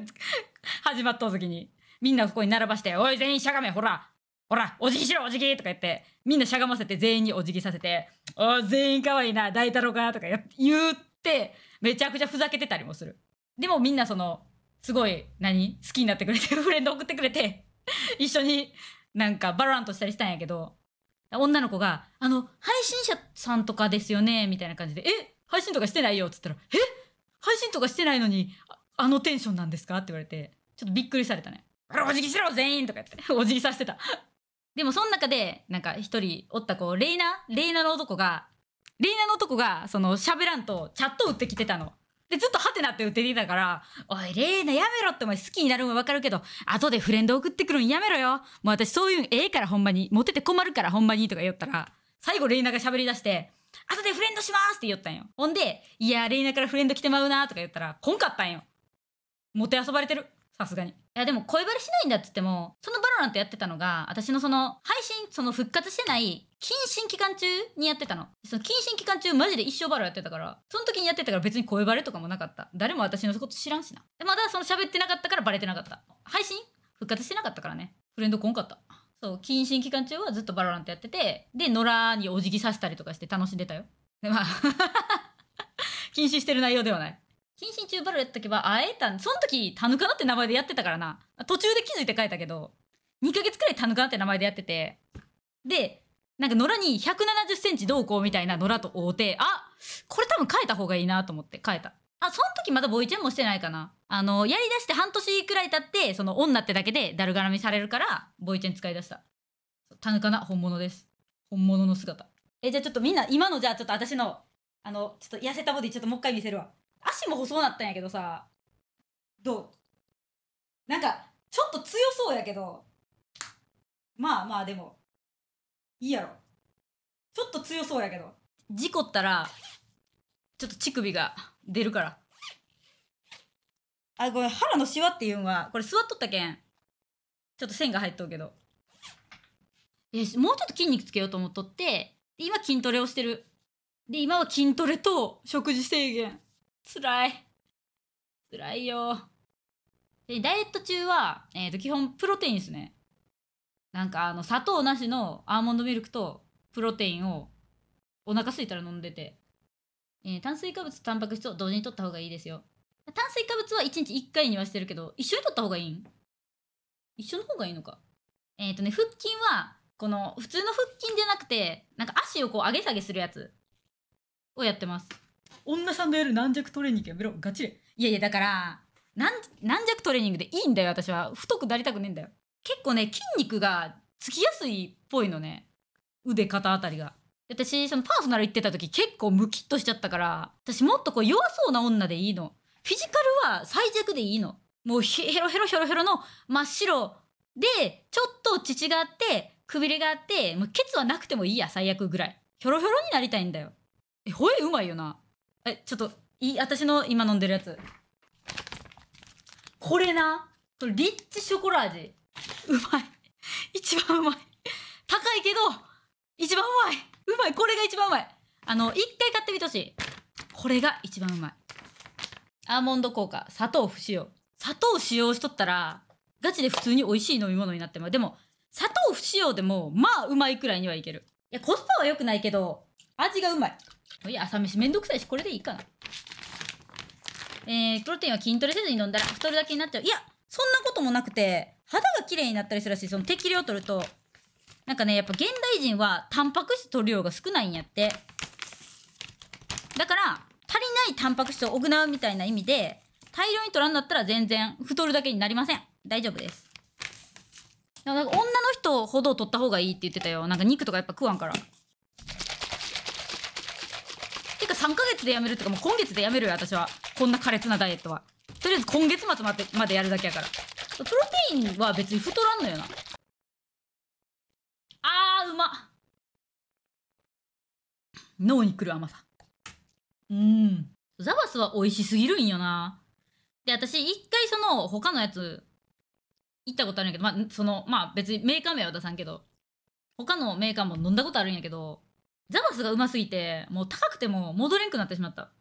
始まった時にみんなここに並ばしておい全員しゃがめほらほらお辞儀しろお辞儀とか言ってみんなしゃがませて全員にお辞儀させてお全員かわいいな大太郎かとか言ってめちゃくちゃふざけてたりもするでもみんなそのすごい何好きになってくれてフレンド送ってくれて一緒になんかバランとしたりしたんやけど女の子が「あの配信者さんとかですよね」みたいな感じで「え配信とかしてないよ」っつったら「え配信とかしてないのにあのテンションなんですか?」って言われてちょっとびっくりされたね「あらお辞儀しろ全員!」とか言って お辞儀させてた でもその中でなんか一人おった子レイナレイナの男がレイナの男がその喋らんとチャット打ってきてたの。で、ずっとハテナって打ってきたから、おい、レイナやめろってお前好きになるもわかるけど、後でフレンド送ってくるんやめろよ。もう私そういうええからほんまに、モテて困るからほんまにとか言ったら、最後レイナが喋り出して、後でフレンドしますって言ったんよ。ほんで、いや、レイナからフレンド来てまうなとか言ったら、こんかったんよ。もてあそばれてる。さすがに。いや、でも恋バレしないんだって言っても、そのバロなントやってたのが、私のその、配信、その復活してない、謹慎期間中にやってたの。その謹慎期間中、マジで一生バロやってたから、その時にやってたから別に恋バレとかもなかった。誰も私のこと知らんしな。で、まだその喋ってなかったからバレてなかった。配信復活してなかったからね。フレンド来んかった。そう謹慎期間中はずっとバロランてやっててで野良にお辞儀させたりとかして楽しんでたよでまあ 禁止してる内容ではない謹慎中バロやった時はあえたその時タヌカナって名前でやってたからな途中で気づいて書いたけど2ヶ月くらいタヌカナって名前でやっててでなんか野良に170センチどうこうみたいな野良と会うてあこれ多分変えた方がいいなと思って変えたあ、その時まだボイチェンもしてないかな。あの、やりだして半年くらい経って、その女ってだけでだるがらみされるから、ボイチェン使い出した。タヌカナ、本物です。本物の姿。え、じゃあちょっとみんな、今のじゃあちょっと私の、あの、ちょっと痩せたボディちょっともう一回見せるわ。足も細くなったんやけどさ、どうなんか、ちょっと強そうやけど、まあまあでも、いいやろ。ちょっと強そうやけど。事故ったら、ちょっと乳首が。出るからあごめん腹のシワっていうんはこれ座っとったけんちょっと線が入っとうけどえもうちょっと筋肉つけようと思っとってで今筋トレをしてるで今は筋トレと食事制限つらいつらいよでダイエット中は、えー、と基本プロテインですねなんかあの砂糖なしのアーモンドミルクとプロテインをお腹すいたら飲んでてえー、炭水化物タンパク質を同時に取った方がいいですよ炭水化物は1日1回にはしてるけど一緒に取った方がいいん一緒の方がいいのかえっ、ー、とね腹筋はこの普通の腹筋じゃなくてなんか足をこう上げ下げするやつをやってます女さんのやる軟弱トレーニングやめろガチでいやいやだから軟弱トレーニングでいいんだよ私は太くなりたくねえんだよ結構ね筋肉がつきやすいっぽいのね腕肩あたりが私そのパーソナル行ってた時結構ムキッとしちゃったから私もっとこう弱そうな女でいいのフィジカルは最弱でいいのもうヘロヘロヘロヘロの真っ白でちょっと乳があってくびれがあってもうケツはなくてもいいや最悪ぐらいヒョロヒョロになりたいんだよえほえうまいよなえちょっといい私の今飲んでるやつこれなリッチショコラ味うまい一番うまい高いけど一番うまいうまいこれが一番うまいあの一回買ってみてほしいこれが一番うまいアーモンド効果砂糖不使用砂糖使用しとったらガチで普通に美味しい飲み物になってまうでも砂糖不使用でもまあうまいくらいにはいけるいやコスパは良くないけど味がうまいいや朝飯めんどくさいしこれでいいかなえー、プロテインは筋トレせずに飲んだら太るだけになっちゃういやそんなこともなくて肌が綺麗になったりするらしいその適量取るとなんかね、やっぱ現代人はタンパク質取る量が少ないんやって。だから、足りないタンパク質を補うみたいな意味で、大量に取らんだったら全然太るだけになりません。大丈夫です。なんか女の人ほど取った方がいいって言ってたよ。なんか肉とかやっぱ食わんから。てか3ヶ月でやめるってかもう今月でやめるよ、私は。こんな苛烈なダイエットは。とりあえず今月末までまでやるだけやから。プロテインは別に太らんのよな。うま脳にくる甘さうんザバスは美味しすぎるんよなで私一回その他のやつ行ったことあるんやけどまあそのまあ別にメーカー名は出さんけど他のメーカーも飲んだことあるんやけどザバスがうますぎてもう高くても戻れんくなってしまった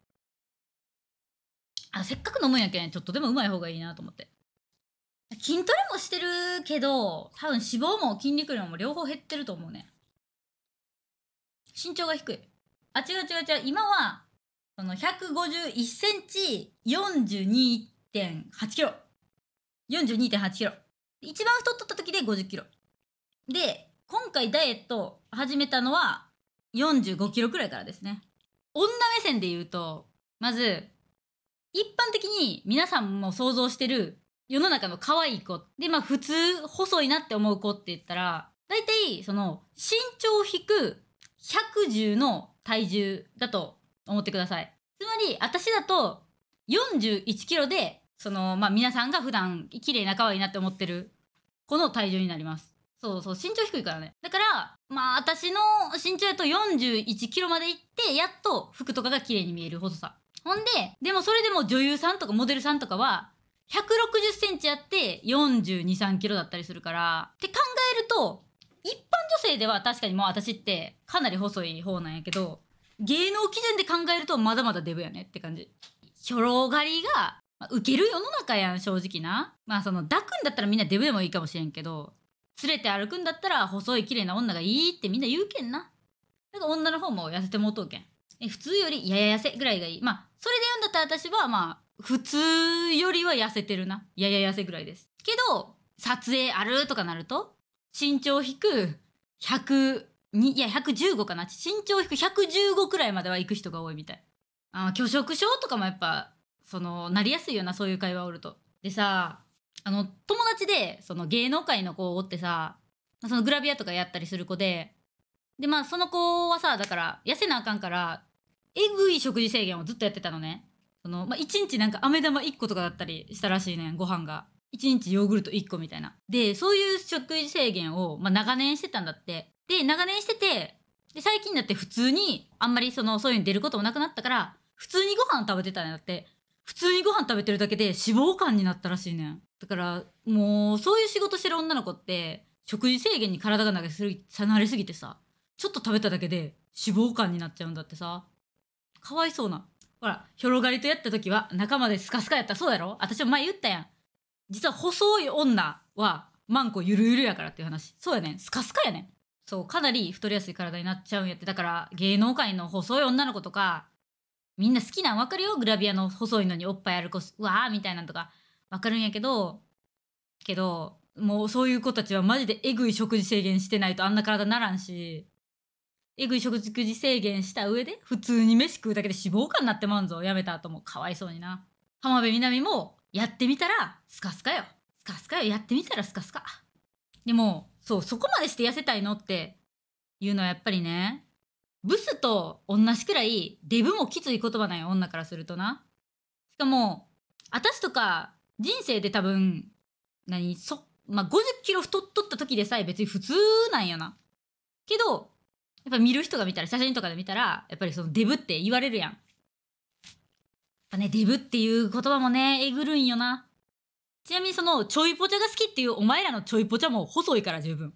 あせっかく飲むんやけんちょっとでもうまい方がいいなと思って筋トレもしてるけど、多分脂肪も筋肉量も両方減ってると思うね。身長が低い。あ、違う違う違う。今は、その151センチ42.8キロ。42.8キロ。一番太っった時で50キロ。で、今回ダイエット始めたのは45キロくらいからですね。女目線で言うと、まず、一般的に皆さんも想像してる世の中の可愛い子。で、まあ普通、細いなって思う子って言ったら、大体、その、身長引く110の体重だと思ってください。つまり、私だと41キロで、その、まあ皆さんが普段綺麗な可愛いなって思ってる子の体重になります。そうそう、身長低いからね。だから、まあ私の身長だと41キロまで行って、やっと服とかが綺麗に見える細さ。ほんで、でもそれでも女優さんとかモデルさんとかは、160センチあって42、3キロだったりするから、って考えると、一般女性では確かにもう私ってかなり細い方なんやけど、芸能基準で考えるとまだまだデブやねって感じ。ひょろがりが、まあ、受ける世の中やん、正直な。まあその、抱くんだったらみんなデブでもいいかもしれんけど、連れて歩くんだったら細い綺麗な女がいいってみんな言うけんな。か女の方も痩せてもうとうけん。え、普通よりやや痩せぐらいがいい。まあ、それで言うんだったら私はまあ、普通よりは痩せてるな。やや痩せぐらいです。けど、撮影あるとかなると、身長引く100、いや、115かな。身長引く115くらいまでは行く人が多いみたい。ああ、拒食症とかもやっぱ、その、なりやすいよな、そういう会話おると。でさ、あの、友達で、その芸能界の子をおってさ、そのグラビアとかやったりする子で、で、まあ、その子はさ、だから、痩せなあかんから、えぐい食事制限をずっとやってたのね。その、まあ、1日なんか飴玉1個とかだったりしたらしいねん、ご飯が。1日ヨーグルト1個みたいな。で、そういう食事制限を、まあ、長年してたんだって。で、長年してて、で、最近だって普通に、あんまりその、そういうの出ることもなくなったから、普通にご飯食べてたんだって。普通にご飯食べてるだけで脂肪肝になったらしいねん。だから、もう、そういう仕事してる女の子って、食事制限に体が慣れすぎてさ、ちょっと食べただけで脂肪肝になっちゃうんだってさ。かわいそうな。ほら、ひょろがりとやった時は仲間でスカスカやったそうやろ私も前言ったやん。実は細い女はマンコゆるゆるやからっていう話。そうやねん。スカスカやねん。そう、かなり太りやすい体になっちゃうんやって。だから芸能界の細い女の子とか、みんな好きなんわかるよ。グラビアの細いのにおっぱい歩こす、うわーみたいなんとかわかるんやけど、けど、もうそういう子たちはマジでえぐい食事制限してないとあんな体ならんし、えぐい食事制限した上で、普通に飯食うだけで脂肪肝になってまんぞ。やめた後もかわいそうにな。浜辺美波も、やってみたら、スカスカよ。スカスカよ。やってみたらスカスカ。でも、そう、そこまでして痩せたいのっていうのはやっぱりね、ブスと同じくらいデブもきつい言葉なんよ、女からするとな。しかも、私とか人生で多分、何、そ、まあ、50キロ太っとった時でさえ別に普通なんよな。けど、やっぱ見る人が見たら写真とかで見たらやっぱりそのデブって言われるやん。やっぱねデブっていう言葉もねえぐるんよな。ちなみにそのちょいぽちゃが好きっていうお前らのちょいぽちゃも細いから十分。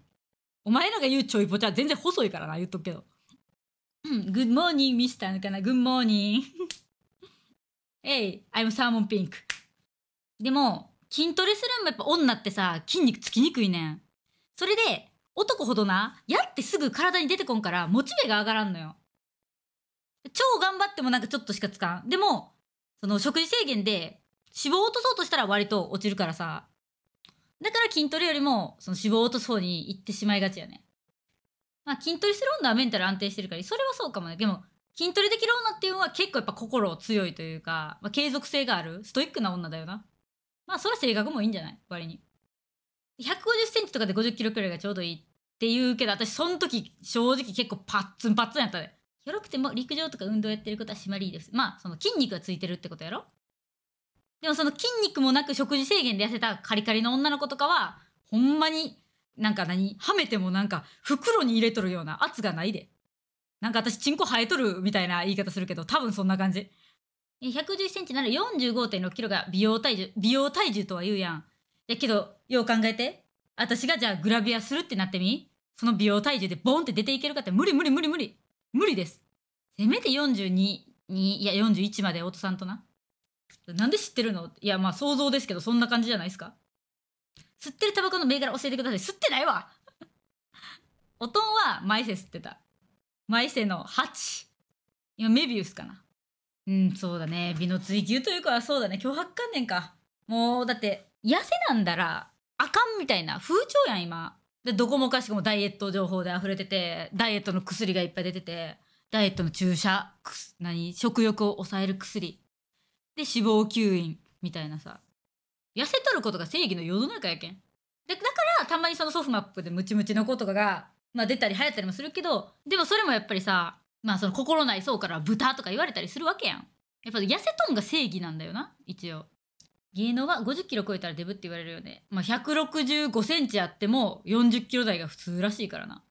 お前らが言うちょいぽちゃ全然細いからな言っとくけど。うん、Good morning, Mr. かな。グッ o d m o r hey, I'm salmon pink. でも筋トレするんもやっぱ女ってさ筋肉つきにくいねん。それで男ほどな、やってすぐ体に出てこんから、モチベが上がらんのよ。超頑張ってもなんかちょっとしかつかん。でも、その食事制限で脂肪を落とそうとしたら割と落ちるからさ。だから筋トレよりも、その脂肪を落とそうに行ってしまいがちやね。まあ筋トレする女はメンタル安定してるから、それはそうかもね。でも、筋トレできる女っていうのは結構やっぱ心強いというか、まあ、継続性がある、ストイックな女だよな。まあそれは性格もいいんじゃない割に。150センチとかで50キロくらいがちょうどいいって言うけど、私その時正直結構パッツンパッツンやったで。よろくても陸上とか運動やってることは締まりです。まあ、その筋肉がついてるってことやろでもその筋肉もなく食事制限で痩せたカリカリの女の子とかは、ほんまになんか何はめてもなんか袋に入れとるような圧がないで。なんか私チンコ生えとるみたいな言い方するけど、多分そんな感じ。1 1 0センチなら45.6キロが美容体重。美容体重とは言うやん。やけど、よう考えて。私がじゃあグラビアするってなってみその美容体重でボンって出ていけるかって無理無理無理無理。無理です。せめて42に、いや41までおとさんとな。なんで知ってるのいやまあ想像ですけどそんな感じじゃないですか。吸ってるタバコの銘柄教えてください。吸ってないわおとんはマイセ吸ってた。マイセの8。今メビウスかな。うん、そうだね。美の追求というか、そうだね。脅迫観念か。もう、だって、痩せなんだらあかんみたいな風潮やん今でどこもかしくもダイエット情報で溢れててダイエットの薬がいっぱい出ててダイエットの注射何食欲を抑える薬で脂肪吸引みたいなさ痩せとることが正義の世の中やけんでだからたまにそのソフマップでムチムチの子とかが、まあ、出たり流行ったりもするけどでもそれもやっぱりさまあその心ない層から豚とか言われたりするわけやんやっぱ痩せとんが正義なんだよな一応芸能は50キロ超えたらデブって言われるよね。まあ、165センチあっても40キロ台が普通らしいからな。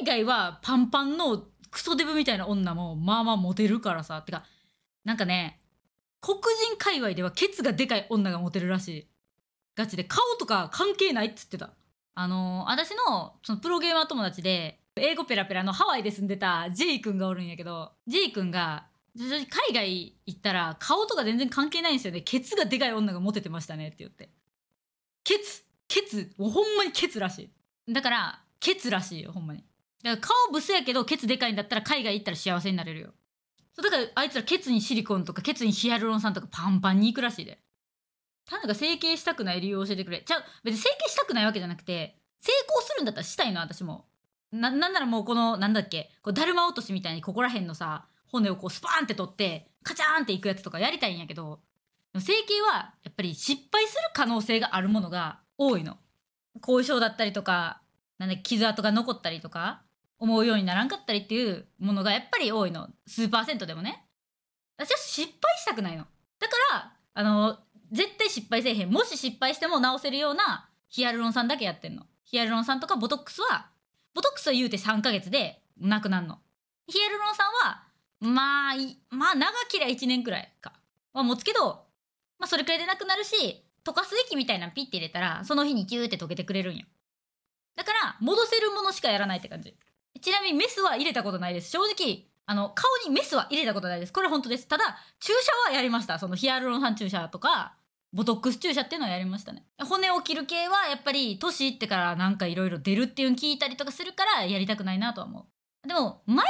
海外はパンパンのクソデブみたいな女もまあまあモテるからさ。てか、なんかね、黒人界隈ではケツがでかい女がモテるらしい。ガチで顔とか関係ないっつってた。あのー、私のそのプロゲーマー友達で、英語ペラペラのハワイで住んでたジェイ君がおるんやけど、ジェイ君が海外行ったら顔とか全然関係ないんですよね。ケツがでかい女がモテてましたねって言って。ケツケツほんまにケツらしい。だから、ケツらしいよ、ほんまに。だから顔ブスやけどケツでかいんだったら海外行ったら幸せになれるよ。そうだからあいつらケツにシリコンとかケツにヒアルロン酸とかパンパンに行くらしいで。ただ整形したくない理由を教えてくれ。ちゃう別に整形したくないわけじゃなくて、成功するんだったらしたいの、私も。な、なんならもうこの、なんだっけ、こうだるま落としみたいにここら辺のさ、骨をこうスパーンって取ってカチャーンっていくやつとかやりたいんやけど整形はやっぱり失敗する可能性があるものが多いの。後遺症だったりとかなんだ傷跡が残ったりとか思うようにならんかったりっていうものがやっぱり多いの数パーセントでもね私は失敗したくないのだからあの絶対失敗せえへんもし失敗しても治せるようなヒアルロン酸だけやってんのヒアルロン酸とかボトックスはボトックスは言うて3ヶ月でなくなるのヒアルロン酸はまあまあ長きりゃ1年くらいかは持つけど、まあ、それくらいでなくなるし溶かす液みたいなピッて入れたらその日にキューって溶けてくれるんよだから戻せるものしかやらないって感じちなみにメスは入れたことないです正直あの顔にメスは入れたことないですこれ本当ですただ注射はやりましたそのヒアルロン酸注射とかボトックス注射っていうのはやりましたね骨を切る系はやっぱり年いってからなんかいろいろ出るっていうの聞いたりとかするからやりたくないなとは思う。でも埋没くら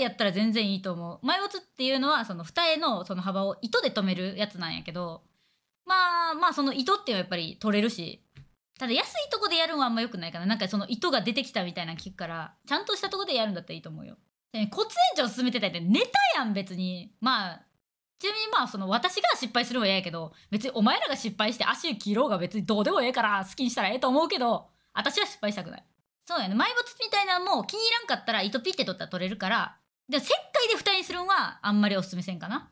いやったら全然いいと思う埋没っていうのはその二重のその幅を糸で止めるやつなんやけどまあまあその糸っていうのはやっぱり取れるしただ安いとこでやるのはあんま良くないかななんかその糸が出てきたみたいなの聞くからちゃんとしたとこでやるんだったらいいと思うよ骨炎上進めてたってネタやん別にまあちなみにまあその私が失敗するは嫌やけど別にお前らが失敗して足切ろうが別にどうでもええから好きにしたらええと思うけど私は失敗したくないそうやね。埋没みたいなもう気に入らんかったら糸ピッて取ったら取れるから、でも石灰で蓋にするんはあんまりおすすめせんかな。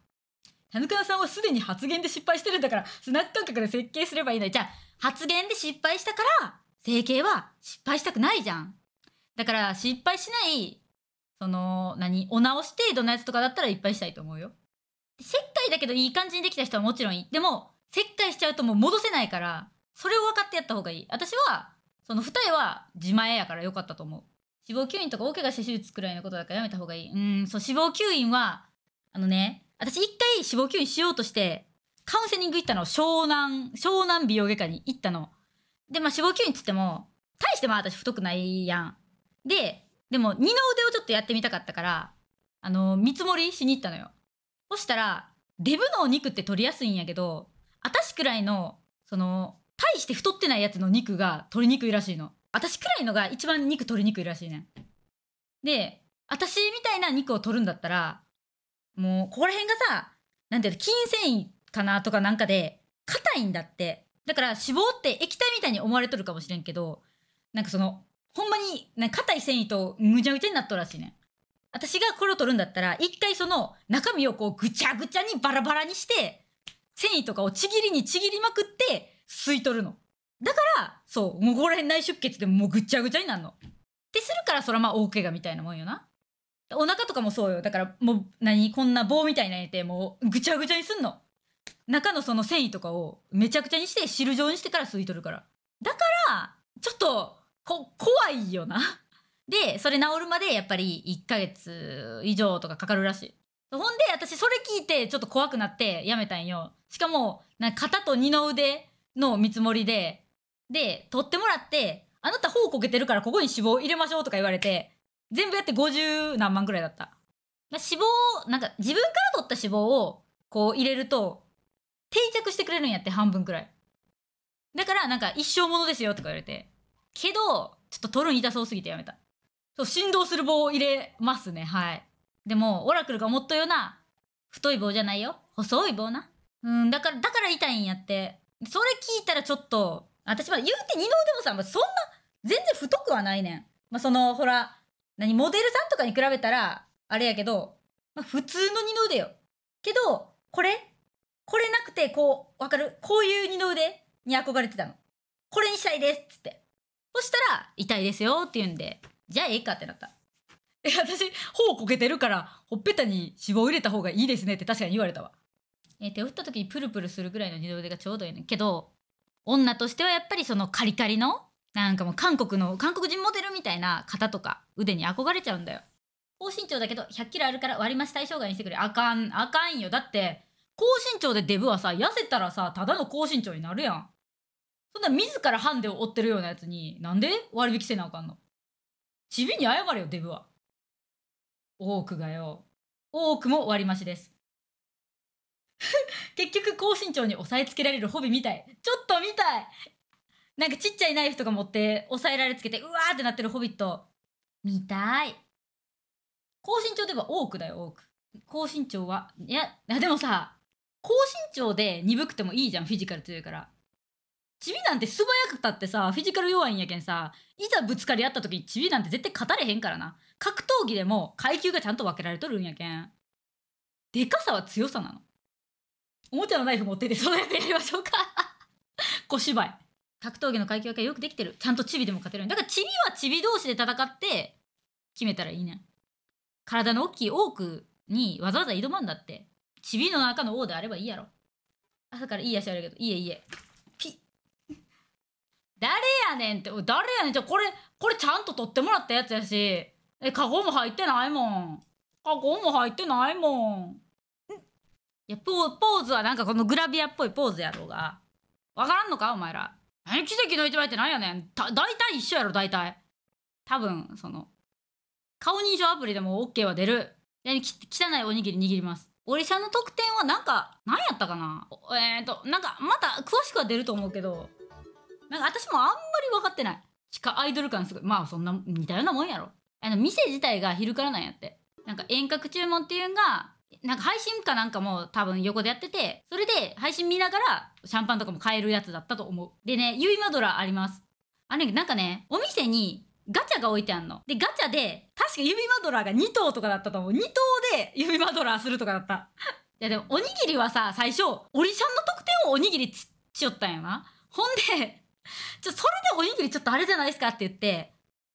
田中さんはすでに発言で失敗してるんだから、スナック感覚で設計すればいいのに。じゃあ、発言で失敗したから、整形は失敗したくないじゃん。だから、失敗しない、その、何、お直し程度のやつとかだったらいっぱいしたいと思うよ。石灰だけどいい感じにできた人はもちろんいい。でも、石灰しちゃうともう戻せないから、それを分かってやった方がいい。私は、その二重は自前やからよかったと思う死亡吸引とか大怪我して手術くらいのことだからやめた方がいいうんそう死亡吸引はあのね私一回死亡吸引しようとしてカウンセリング行ったの湘南湘南美容外科に行ったのでまあ死亡吸引っつっても大してまあ私太くないやんででも二の腕をちょっとやってみたかったからあの見積もりしに行ったのよそしたらデブのお肉って取りやすいんやけど私くらいのその大して太ってないやつの肉が取りにくいらしいの。私くらいのが一番肉取りにくいらしいねん。で、私みたいな肉を取るんだったら、もう、ここら辺がさ、なんていうの、筋繊維かなとかなんかで、硬いんだって。だから脂肪って液体みたいに思われとるかもしれんけど、なんかその、ほんまに、か硬い繊維とぐちゃぐちゃになっとるらしいねん。私がこれを取るんだったら、一回その中身をこうぐちゃぐちゃにバラバラにして、繊維とかをちぎりにちぎりまくって、吸い取るの。だから、そう、もうここら辺内出血でもうぐちゃぐちゃになるの。ってするから、そらまあ大怪我みたいなもんよな。お腹とかもそうよ。だからもう何、こんな棒みたいな入れて、もうぐちゃぐちゃにすんの。中のその繊維とかをめちゃくちゃにして汁状にしてから吸い取るから。だから、ちょっと、こ、怖いよな。で、それ治るまでやっぱり1ヶ月以上とかかかるらしい。ほんで、私それ聞いてちょっと怖くなってやめたんよ。しかも、な肩と二の腕の見積もりで、で、取ってもらって、あなた頬こけてるからここに脂肪入れましょうとか言われて、全部やって50何万くらいだった。脂肪なんか自分から取った脂肪をこう入れると、定着してくれるんやって半分くらい。だからなんか一生ものですよとか言われて。けど、ちょっと取るに痛そうすぎてやめた。そう、振動する棒を入れますね、はい。でも、オラクルが思っとような、太い棒じゃないよ。細い棒な。うん、だから、だから痛いんやって。それ聞いたらちょっと、私は言うて二の腕もさんはそんな、全然太くはないねん。まあ、その、ほら、何、モデルさんとかに比べたら、あれやけど、まあ、普通の二の腕よ。けど、これこれなくて、こう、わかるこういう二の腕に憧れてたの。これにしたいですっつって。そしたら、痛いですよって言うんで、じゃあええかってなった。え、私、頬こけてるから、ほっぺたに脂肪を入れた方がいいですねって確かに言われたわ。えー、手を振った時にプルプルするぐらいの二の腕がちょうどいいねんけど女としてはやっぱりそのカリカリのなんかもう韓国の韓国人モデルみたいな肩とか腕に憧れちゃうんだよ高身長だけど100キロあるから割り増し対象外にしてくれあかんあかんよだって高身長でデブはさ痩せたらさただの高身長になるやんそんな自らハンデを負ってるようなやつになんで割引せなあかんのちびに謝れよデブは多くがよ多くも割り増しです 結局高身長に押さえつけられるホビみたいちょっと見たいなんかちっちゃいナイフとか持って押さえられつけてうわーってなってるホビット見たい高身長では多くだよ多く高身長はいやでもさ高身長で鈍くてもいいじゃんフィジカル強いからチビなんて素早くたってさフィジカル弱いんやけんさいざぶつかり合った時にチビなんて絶対勝たれへんからな格闘技でも階級がちゃんと分けられとるんやけんでかさは強さなのおもちゃのナイフ持っててそのやつやりましょうか 小芝居格闘技の階級分けよくできてるちゃんとチビでも勝てるだからチビはチビ同士で戦って決めたらいいね体の大きい多くにわざわざ挑まんだってチビの中の王であればいいやろ朝からいい足あるけどいいえいいえピ誰やねんって誰やねんじゃこれこれちゃんと取ってもらったやつやしえカゴも入ってないもんカゴも入ってないもんいやポーズはなんかこのグラビアっぽいポーズやろうがわからんのかお前ら何奇跡の一枚ってなやねんだ大体一緒やろ大体多分その顔認証アプリでも OK は出る汚いおにぎり握りますオリシャの特典はなんか何やったかなえっ、ー、となんかまた詳しくは出ると思うけどなんか私もあんまり分かってないしかアイドル感すごいまあそんな似たようなもんやろあの店自体が昼からなんやってなんか遠隔注文っていうんがなんか配信かなんかも多分横でやってて、それで配信見ながらシャンパンとかも買えるやつだったと思う。でね、指マドラーあります。あれなんかね、お店にガチャが置いてあんの。で、ガチャで、確か指マドラーが2頭とかだったと思う。2頭で指マドラーするとかだった。いやでも、おにぎりはさ、最初、オリシャンの特典をおにぎりっちよったんやな。ほんで、ちょ、それでおにぎりちょっとあれじゃないですかって言って、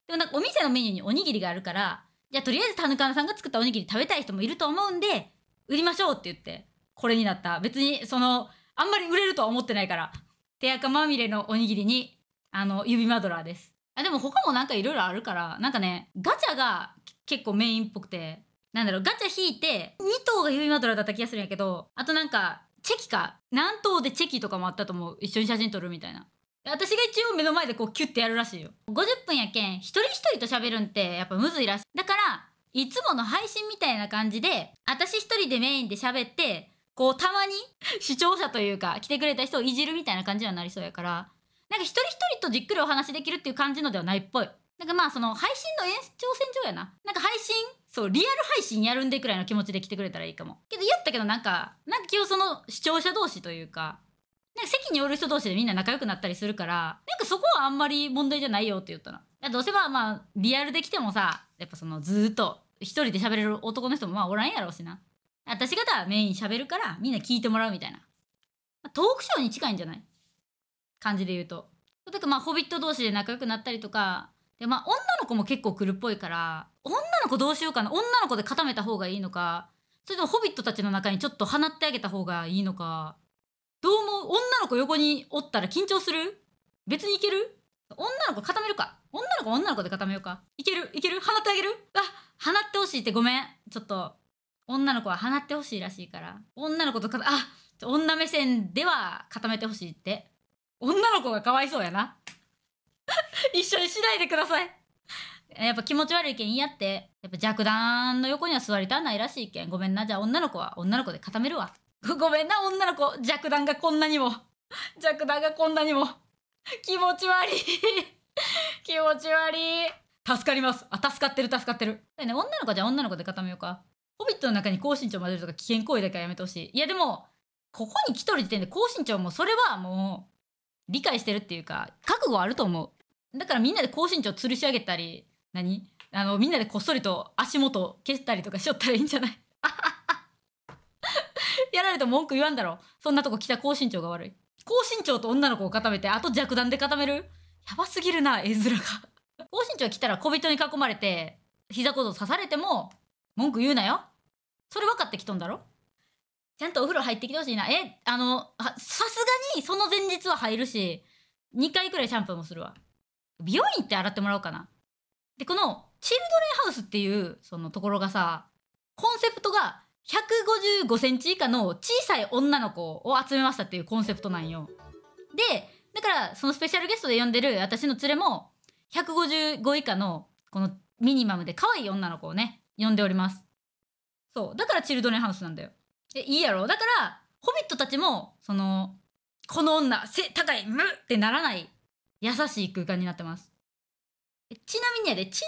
でもなんかお店のメニューにおにぎりがあるから、じゃあとりあえず田中さんが作ったおにぎり食べたい人もいると思うんで、売りましょうって言って、これになった。別に、その、あんまり売れるとは思ってないから。手垢まみれのおにぎりに、あの、指マドラーです。あ、でも他もなんかいろいろあるから、なんかね、ガチャが結構メインっぽくて、なんだろう、ガチャ引いて、2頭が指マドラーだった気がするんやけど、あとなんか、チェキか。何頭でチェキとかもあったと思う。一緒に写真撮るみたいな。私が一応目の前でこうキュッてやるらしいよ50分やけん一人一人と喋るんってやっぱむずいらしいだからいつもの配信みたいな感じで私一人でメインで喋ってこうたまに 視聴者というか来てくれた人をいじるみたいな感じにはなりそうやからなんか一人一人とじっくりお話できるっていう感じのではないっぽいなんかまあその配信の延長線上やななんか配信そうリアル配信やるんでくらいの気持ちで来てくれたらいいかもけど言ったけどなんかなんか今日その視聴者同士というかなんか席におる人同士でみんな仲良くなったりするから、なんかそこはあんまり問題じゃないよって言ったら。どうせまあまあ、リアルで来てもさ、やっぱそのずっと一人で喋れる男の人もまあおらんやろうしな。私方はメイン喋るからみんな聞いてもらうみたいな。トークショーに近いんじゃない感じで言うと。とかまあ、ホビット同士で仲良くなったりとか、でまあ、女の子も結構来るっぽいから、女の子どうしようかな。女の子で固めた方がいいのか、それともホビットたちの中にちょっと放ってあげた方がいいのか、どう思う女の子横におったら緊張する別にいける女の子固めるか女の子女の子で固めようかいけるいける放ってあげるあ放ってほしいってごめんちょっと女の子は放ってほしいらしいから女の子とかあ女目線では固めてほしいって女の子がかわいそうやな 一緒にしないでくださいやっぱ気持ち悪いけん嫌ってやっぱ弱弾の横には座りたないらしいけんごめんなじゃあ女の子は女の子で固めるわ ごめんな、女の子。弱弾がこんなにも。弱弾がこんなにも。気持ち悪い気持ち悪い。助かります。あ、助かってる、助かってる。ね、女の子じゃ女の子で固めようか。ホビットの中に高身長混ぜるとか危険行為だけはやめてほしい。いや、でも、ここに来とる時点で高身長もそれはもう、理解してるっていうか、覚悟あると思う。だからみんなで高身長吊るし上げたり、何あの、みんなでこっそりと足元消したりとかしよったらいいんじゃないあはは。やられて文句言わんだろ。そんなとこ来た高身長が悪い。高身長と女の子を固めて、あと弱弾で固めるやばすぎるな、絵面が。高身長来たら小人に囲まれて、膝小僧刺されても、文句言うなよ。それ分かってきとんだろちゃんとお風呂入ってきてほしいな。え、あの、さすがにその前日は入るし、2回くらいシャンプーもするわ。美容院って洗ってもらおうかな。で、この、チルドレンハウスっていう、そのところがさ、コンセプトが、155センチ以下の小さい女の子を集めましたっていうコンセプトなんよ。で、だからそのスペシャルゲストで呼んでる私の連れも155以下のこのミニマムで可愛い女の子をね、呼んでおります。そう。だからチルドレンハウスなんだよ。え、いいやろだから、ホビットたちも、その、この女、背高い、むってならない、優しい空間になってます。ちなみにやで、ちな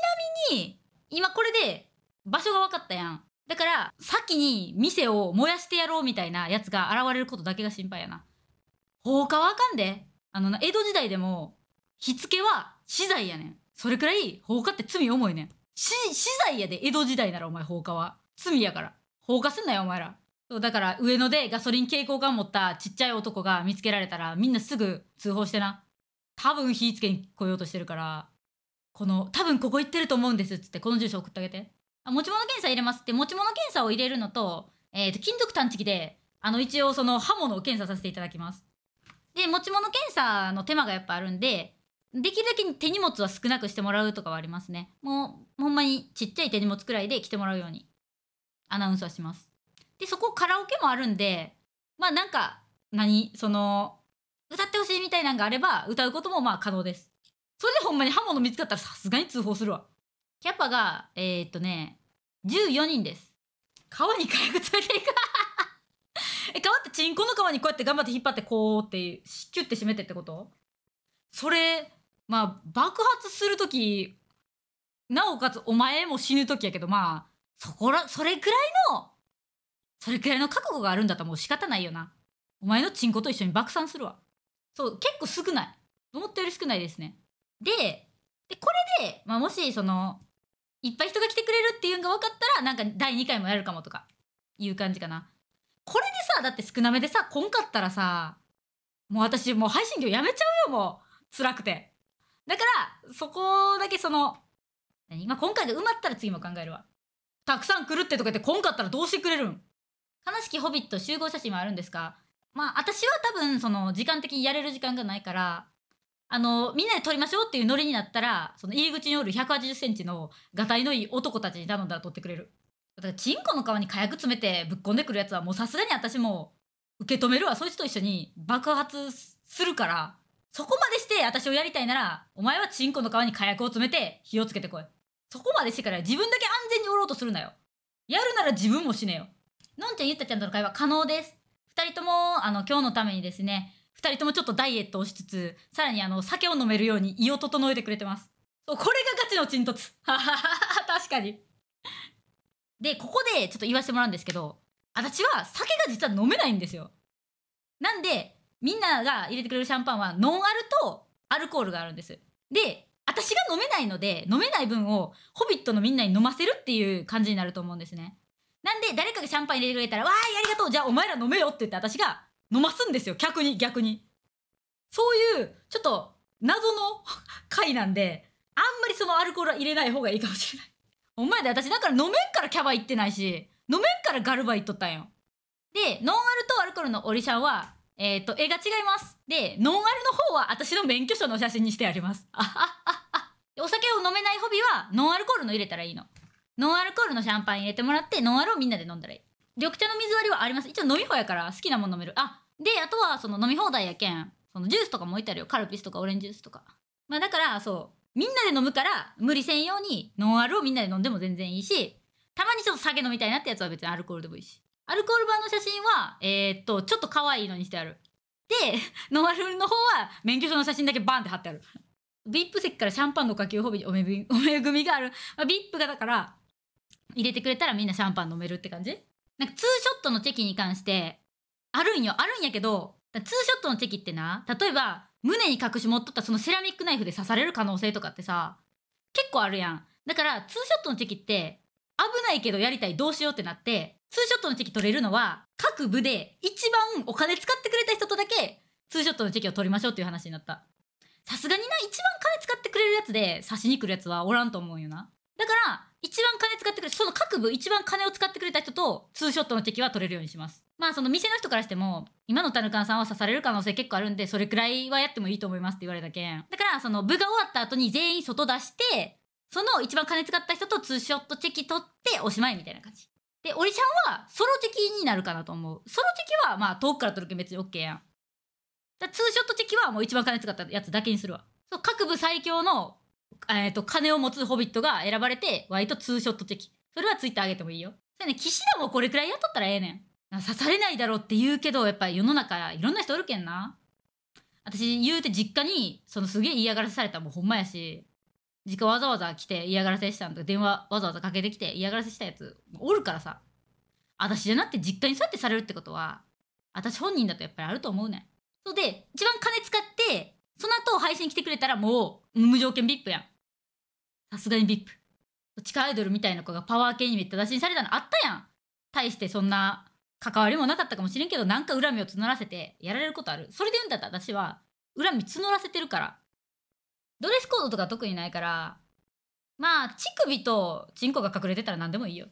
みに、今これで場所が分かったやん。だから、先に店を燃やしてやろうみたいなやつが現れることだけが心配やな。放火はあかんで。あのな、江戸時代でも、火付けは死罪やねん。それくらい放火って罪重いねん。死、死罪やで、江戸時代ならお前放火は。罪やから。放火すんなよ、お前ら。そう、だから上野でガソリン蛍光管持ったちっちゃい男が見つけられたら、みんなすぐ通報してな。多分火つけに来ようとしてるから、この、多分ここ行ってると思うんですっつって、この住所送ってあげて。あ持ち物検査入れますって持ち物検査を入れるのと,、えー、と金属探知機であの一応その刃物を検査させていただきますで持ち物検査の手間がやっぱあるんでできるだけ手荷物は少なくしてもらうとかはありますねもうほんまにちっちゃい手荷物くらいで来てもらうようにアナウンスはしますでそこカラオケもあるんでまあなんか何その歌ってほしいみたいなんがあれば歌うこともまあ可能ですそれでほんまに刃物見つかったらさすがに通報するわキャパが、えー、っとね、14人です。川に火薬連れていく。え、川ってチンコの川にこうやって頑張って引っ張ってこうって、キュッて締めてってことそれ、まあ、爆発する時。なおかつお前も死ぬ時やけど、まあ、そこら、それくらいの、それくらいの覚悟があるんだったらもう仕方ないよな。お前のチンコと一緒に爆散するわ。そう、結構少ない。思ったより少ないですね。で、で、これで、まあ、もし、その、いっぱい人が来てくれるっていうのが分かったらなんか第2回もやるかもとかいう感じかなこれでさだって少なめでさこんかったらさもう私もう配信業やめちゃうよもう辛くてだからそこだけその何、まあ、今回が埋まったら次も考えるわたくさん来るってとか言ってこんかったらどうしてくれるん悲しきホビット集合写真はあるんですかまあ私は多分その時間的にやれる時間がないからあの、みんなで撮りましょうっていうノリになったら、その入り口におる180センチのガタイのいい男たちに頼んだら撮ってくれる。だから、チンコの皮に火薬詰めてぶっこんでくるやつは、もうさすがに私も受け止めるわ。そいつと一緒に爆発するから、そこまでして私をやりたいなら、お前はチンコの皮に火薬を詰めて火をつけてこい。そこまでしてから自分だけ安全におろうとするなよ。やるなら自分も死ねよ。のんちゃんゆったちゃんとの会話可能です。二人とも、あの、今日のためにですね、2人ともちょっとダイエットをしつつさらにあの酒を飲めるように胃を整えてくれてますそうこれがガチの鎮突 確かにでここでちょっと言わせてもらうんですけど私は酒が実は飲めないんですよなんでみんなが入れてくれるシャンパンはノンアルとアルコールがあるんですで私が飲めないので飲めない分をホビットのみんなに飲ませるっていう感じになると思うんですねなんで誰かがシャンパン入れてくれたら「わーいありがとうじゃあお前ら飲めよ」って言って私が飲ますんですよ逆に逆にそういうちょっと謎の 回なんであんまりそのアルコールは入れない方がいいかもしれないお前で私だから飲めんからキャバ行ってないし飲めんからガルバ行っとったんよでノンアルとアルコールのオリシャンはえっ、ー、と絵が違いますでノンアルの方は私の免許証の写真にしてありますああああお酒を飲めないホビはノンアルコールの入れたらいいのノンアルコールのシャンパン入れてもらってノンアルをみんなで飲んだらいい緑茶の水割りはあります一応飲み放やから好きなもの飲めるあであとはその飲み放題やけんそのジュースとかも置いてあるよカルピスとかオレンジジュースとかまあだからそうみんなで飲むから無理せんようにノンアルをみんなで飲んでも全然いいしたまにちょっと酒飲みたいなってやつは別にアルコールでもいいしアルコール版の写真はえー、っとちょっと可愛いのにしてあるで ノンアルの方は免許証の写真だけバンって貼ってある VIP 席からシャンパンの下級褒美におめ おめ組がある、あ、VIP がだから入れてくれたらみんなシャンパン飲めるって感じなんかツーショットのチェキに関してあるんよあるんやけどツーショットのチェキってな例えば胸に隠し持っとったそのセラミックナイフで刺される可能性とかってさ結構あるやんだからツーショットのチェキって危ないけどやりたいどうしようってなってツーショットのチェキ取れるのは各部で一番お金使ってくれた人とだけツーショットのチェキを取りましょうっていう話になったさすがにな一番金使ってくれるやつで刺しに来るやつはおらんと思うよなだから一番金使ってくれその各部一番金を使ってくれた人とツーショットの敵は取れるようにしますまあその店の人からしても今のタヌカンさんは刺される可能性結構あるんでそれくらいはやってもいいと思いますって言われたけんだからその部が終わった後に全員外出してその一番金使った人とツーショットチェキ取っておしまいみたいな感じでオリちゃんはソロチェキになるかなと思うソロチェキはまあ遠くから取るけん別に OK やんツーショットチェキはもう一番金使ったやつだけにするわそう各部最強のえっ、ー、と、金を持つホビットが選ばれて、割とツーショット的。それはツイッターあげてもいいよ。それね、騎士団もこれくらい雇ったらええねん。刺されないだろうって言うけど、やっぱ世の中いろんな人おるけんな。私言うて実家に、そのすげえ嫌がらせされたもうほんまやし、実家わざわざ来て嫌がらせしたんと電話わざわざかけてきて嫌がらせしたやつおるからさ。私じゃなくて実家にそうやってされるってことは、私本人だとやっぱりあると思うねん。そうで、一番金使ってその後配信来てくれたらもう無条件 VIP やん。さすがに VIP。地下アイドルみたいな子がパワー系にビッって打診されたのあったやん。対してそんな関わりもなかったかもしれんけど、なんか恨みを募らせてやられることある。それで言うんだったら私は恨み募らせてるから。ドレスコードとか特にないから、まあ、乳首とチンコが隠れてたら何でもいいよ。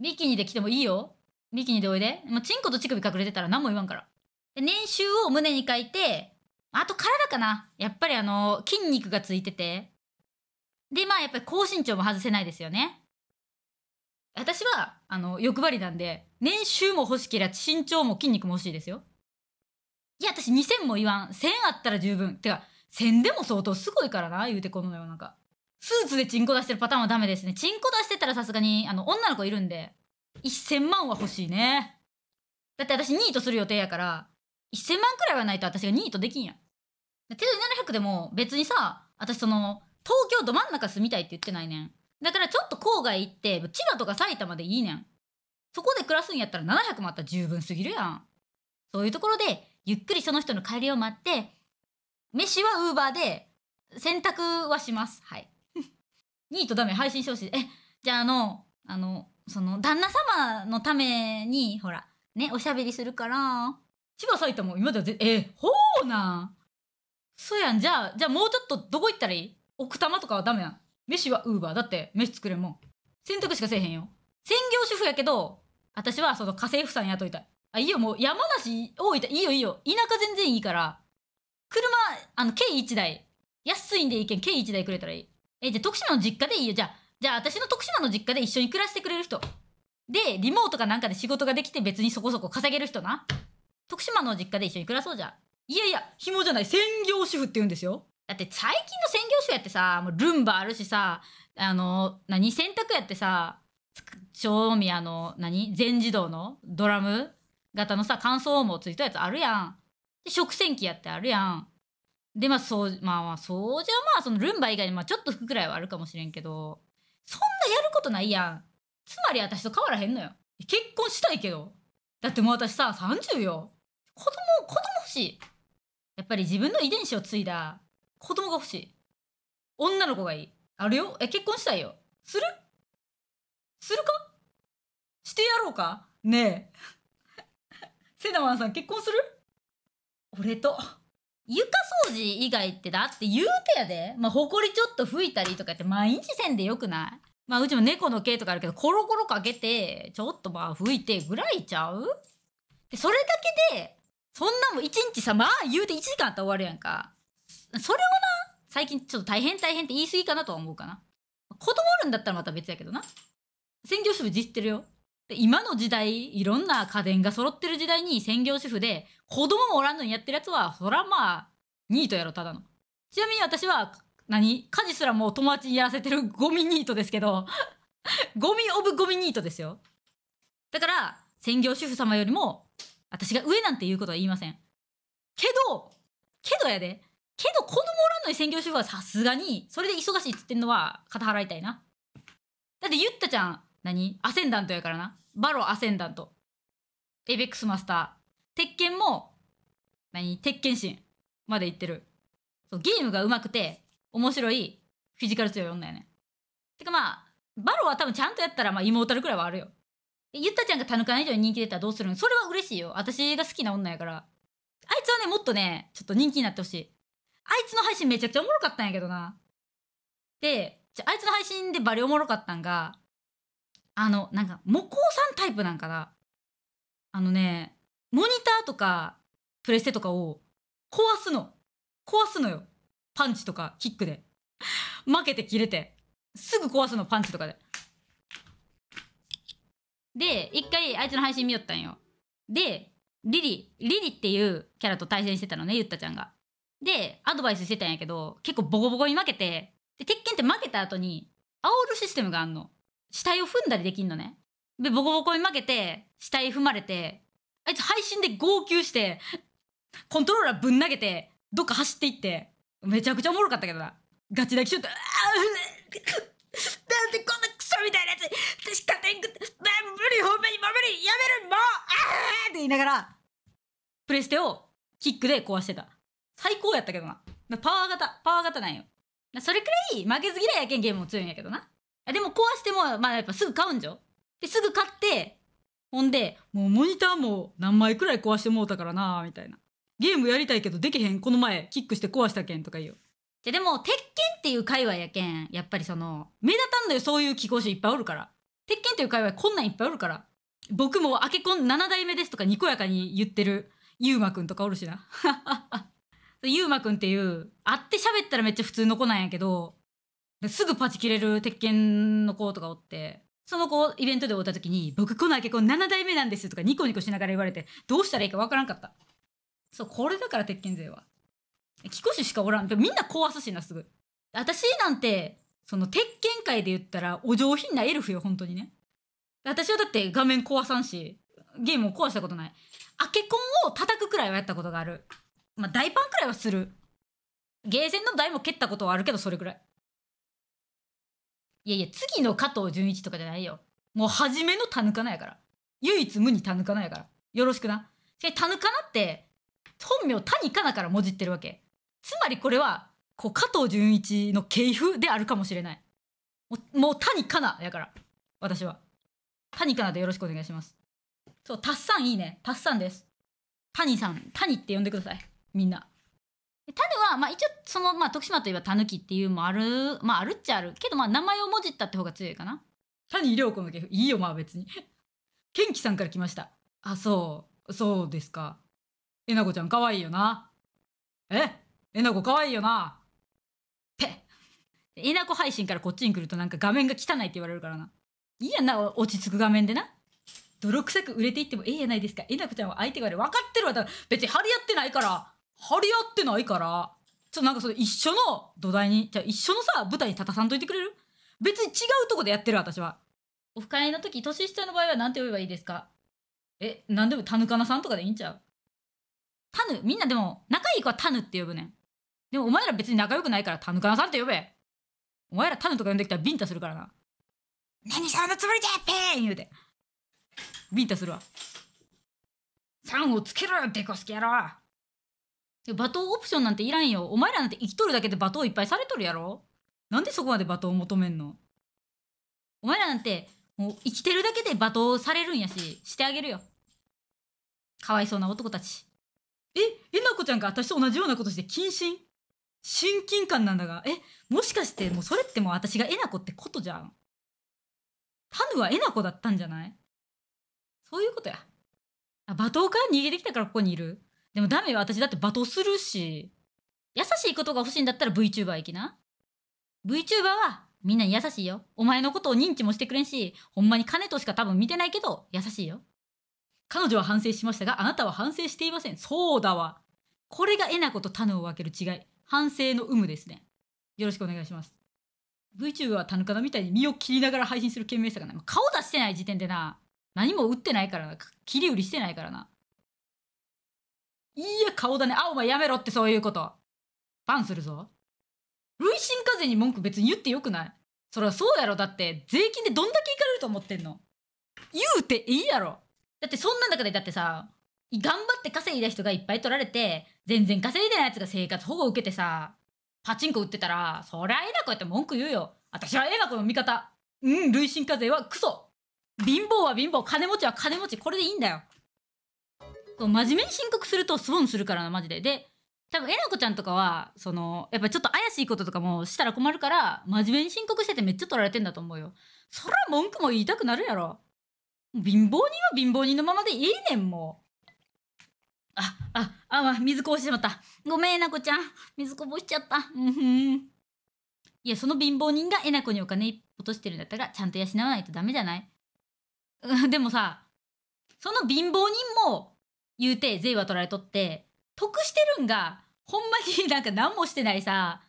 ビキニで来てもいいよ。ビキニでおいで。まあ、チンコと乳首隠れてたら何も言わんから。で年収を胸に書いて、あと体かな。やっぱりあの、筋肉がついてて。で、まあやっぱり高身長も外せないですよね。私は、あの、欲張りなんで、年収も欲しけりゃ身長も筋肉も欲しいですよ。いや、私2000も言わん。1000あったら十分。てか、1000でも相当すごいからな、言うてこの世の中。スーツでチンコ出してるパターンはダメですね。チンコ出してたらさすがに、あの、女の子いるんで、1000万は欲しいね。だって私ニートする予定やから、1000万くらいはないと私がニートできんやん。手取り700でも別にさ、私その、東京ど真ん中住みたいって言ってないねん。だからちょっと郊外行って、千葉とか埼玉でいいねん。そこで暮らすんやったら700もあったら十分すぎるやん。そういうところで、ゆっくりその人の帰りを待って、飯はウーバーで、洗濯はします。はい。ニートダメ、配信してほしい。え、じゃああの、あの、その、旦那様のために、ほら、ね、おしゃべりするから、千葉埼玉今ではぜえほうなんそうやんじゃあじゃあもうちょっとどこ行ったらいい奥多摩とかはダメやん飯はウーバーだって飯作れんもん洗濯しかせえへんよ専業主婦やけど私はその家政婦さん雇いたいあいいよもう山梨大分いいよいいよ田舎全然いいから車あの計1台安いんでいいけん計1台くれたらいいえじゃあ徳島の実家でいいよじゃあじゃあ私の徳島の実家で一緒に暮らしてくれる人でリモートかなんかで仕事ができて別にそこそこ稼げる人な徳島の実家で一緒に暮らそうじゃいやいや紐じゃない専業主婦って言うんですよだって最近の専業主婦やってさもうルンバあるしさあの何洗濯やってさ賞味あの何全自動のドラム型のさ乾燥もついたやつあるやんで食洗機やってあるやんでまあそうまあまあ掃除はまあそのルンバ以外にまあちょっと拭くくらいはあるかもしれんけどそんなやることないやんつまり私と変わらへんのよ結婚したいけどだってもう私さ30よ子供、子供欲しい。やっぱり自分の遺伝子を継いだ子供が欲しい。女の子がいい。あるよ。え、結婚したいよ。するするかしてやろうかねえ。セナマンさん結婚する俺と。床掃除以外ってだって言うてやで。まあ、ほこりちょっと拭いたりとかって毎日せんでよくないまあ、うちも猫の毛とかあるけど、コロコロかけて、ちょっとまあ、拭いてぐらいちゃうで、それだけで、そんなもん1日さまあ言うて1時間あったら終わるやんかそれをな最近ちょっと大変大変って言い過ぎかなとは思うかな子供るんだったらまた別やけどな専業主婦実ってるよで今の時代いろんな家電が揃ってる時代に専業主婦で子供もおらんのにやってるやつはそらまあニートやろただのちなみに私は何家事すらもう友達にやらせてるゴミニートですけど ゴミオブゴミニートですよだから専業主婦様よりも私が上なんて言うことは言いません。けど、けどやで。けど子供おらんのに専業主婦はさすがに、それで忙しいっつってんのは肩払いたいな。だって言ったじゃん。何アセンダントやからな。バロアセンダント。エイベックスマスター。鉄拳も、何鉄拳神まで行ってる。そうゲームが上手くて、面白い、フィジカル強い女やね。てかまあ、バロは多分ちゃんとやったら、まあ、妹くらいはあるよ。ゆったちゃんが田中以上に人気出たらどうするのそれは嬉しいよ。私が好きな女やから。あいつはね、もっとね、ちょっと人気になってほしい。あいつの配信めちゃくちゃおもろかったんやけどな。で、あいつの配信でバリおもろかったんが、あの、なんか、模倣さんタイプなんかな。あのね、モニターとか、プレステとかを壊すの。壊すのよ。パンチとか、キックで。負けて切れて。すぐ壊すの、パンチとかで。で、一回あいつの配信見よったんよ。で、リリ、リリっていうキャラと対戦してたのね、ゆったちゃんが。で、アドバイスしてたんやけど、結構ボコボコに負けて、で、鉄拳って負けた後に、煽るシステムがあんの。死体を踏んだりできんのね。で、ボコボコに負けて、死体踏まれて、あいつ配信で号泣して、コントローラーぶん投げて、どっか走っていって、めちゃくちゃおもろかったけどな。ガチ泣きしよった。あなんてみたいなやつ私勝って無理ほんまにもう無理やめるもうああって言いながらプレステをキックで壊してた最高やったけどなパワー型パワー型なんよそれくらい負けず嫌いやけんゲームも強いんやけどなでも壊してもまあやっぱすぐ買うんじゃですぐ買ってほんでもうモニターも何枚くらい壊してもうたからなみたいなゲームやりたいけどできへんこの前キックして壊したけんとか言うで、でも、鉄拳っていう界隈やけん、やっぱりその、目立たんのよ、そういう貴公子いっぱいおるから。鉄拳っていう界隈こんなんいっぱいおるから。僕もあけこん7代目ですとかにこやかに言ってる、ゆうまくんとかおるしな。ゆうまくんっていう、会って喋ったらめっちゃ普通の子なんやけど、すぐパチ切れる鉄拳の子とかおって、その子イベントで会った時に、僕このあけこん7代目なんですとかニコニコしながら言われて、どうしたらいいかわからんかった。そう、これだから鉄拳勢は。貴公子しかおらんでみんな壊すしなすぐ私なんてその鉄拳界で言ったらお上品なエルフよ本当にね私はだって画面壊さんしゲームを壊したことないアケコンを叩くくらいはやったことがあるまあ大パンくらいはするゲーセンの台も蹴ったことはあるけどそれくらいいやいや次の加藤純一とかじゃないよもう初めのタヌカナやから唯一無二タヌカナやからよろしくなしかタヌカナって本名谷かなからもじってるわけつまりこれはこう加藤純一の系譜であるかもしれないもうもう谷かなやから私は谷かなでよろしくお願いしますそうたっさんいいねたっさんです谷さん谷って呼んでくださいみんなタヌは、まあ、一応その、まあ、徳島といえばタヌキっていうもある、まあ、あるっちゃあるけど、まあ、名前をもじったって方が強いかな谷涼子の系譜いいよまあ別に ケンキさんから来ましたあそうそうですかえなこちゃんかわいいよなええなこ可愛いよな。ッ。えなこ配信からこっちに来るとなんか画面が汚いって言われるからな。いいやな、落ち着く画面でな。泥臭く売れていってもええやないですか。えなこちゃんは相手がね、分かってるわ。だから別に張り合ってないから。張り合ってないから。ちょっとなんかその一緒の土台に、じゃ一緒のさ、舞台に立たさんといてくれる別に違うとこでやってる私は。オフ会の時、年下の場合は何て呼べばいいですかえ、何でもタヌカナさんとかでいいんちゃうタヌ、みんなでも、仲いい子はタヌって呼ぶねん。でもお前ら別に仲良くないからタヌカナさんって呼べ。お前らタヌとか呼んできたらビンタするからな。何様のつもりじゃペーン言うて。ビンタするわ。3をつけろよ、デコスケ野郎罵倒オプションなんていらんよ。お前らなんて生きとるだけで罵倒いっぱいされとるやろなんでそこまで罵倒を求めんのお前らなんて、もう生きてるだけで罵倒されるんやし、してあげるよ。かわいそうな男たち。え、えなこちゃんが私と同じようなことして謹慎親近感なんだがえもしかしてもうそれってもう私がえなこってことじゃんタヌはえなこだったんじゃないそういうことやあ罵倒から逃げてきたからここにいるでもダメよ私だって罵倒するし優しいことが欲しいんだったら VTuber 行きな VTuber はみんなに優しいよお前のことを認知もしてくれんしほんまに金としか多分見てないけど優しいよ彼女は反省しましたがあなたは反省していませんそうだわこれがえなことタヌを分ける違い反省の有無ですね。よろしくお願いします。VTuber は田ヌカみたいに身を切りながら配信する懸命さがない。まあ、顔出してない時点でな、何も打ってないからな、切り売りしてないからな。いや、顔だね。あ、お前やめろってそういうこと。バンするぞ。累進課税に文句別に言ってよくないそりゃそうやろ。だって、税金でどんだけいかれると思ってんの言うていいやろ。だってそんな中で、だってさ、頑張って稼いだ人がいっぱい取られて、全然稼いでないやつが生活保護受けてさ、パチンコ売ってたら、そりゃえなこうやって文句言うよ。私はええなこの味方。うん、累進課税はクソ。貧乏は貧乏、金持ちは金持ち、これでいいんだよ。こう真面目に申告するとスボンするからな、マジで。で、多分えなこちゃんとかは、その、やっぱちょっと怪しいこととかもしたら困るから、真面目に申告しててめっちゃ取られてんだと思うよ。そら文句も言いたくなるやろ。貧乏人は貧乏人のままでいいねん、もう。あ、あ、あ、ま、水こぼしてまった。ごめん、えなこちゃん。水こぼしちゃった。うんん。いや、その貧乏人がえなこにお金落としてるんだったら、ちゃんと養わないとダメじゃないうん、でもさ、その貧乏人も、言うて、税は取られとって、得してるんが、ほんまになんか何もしてないさ、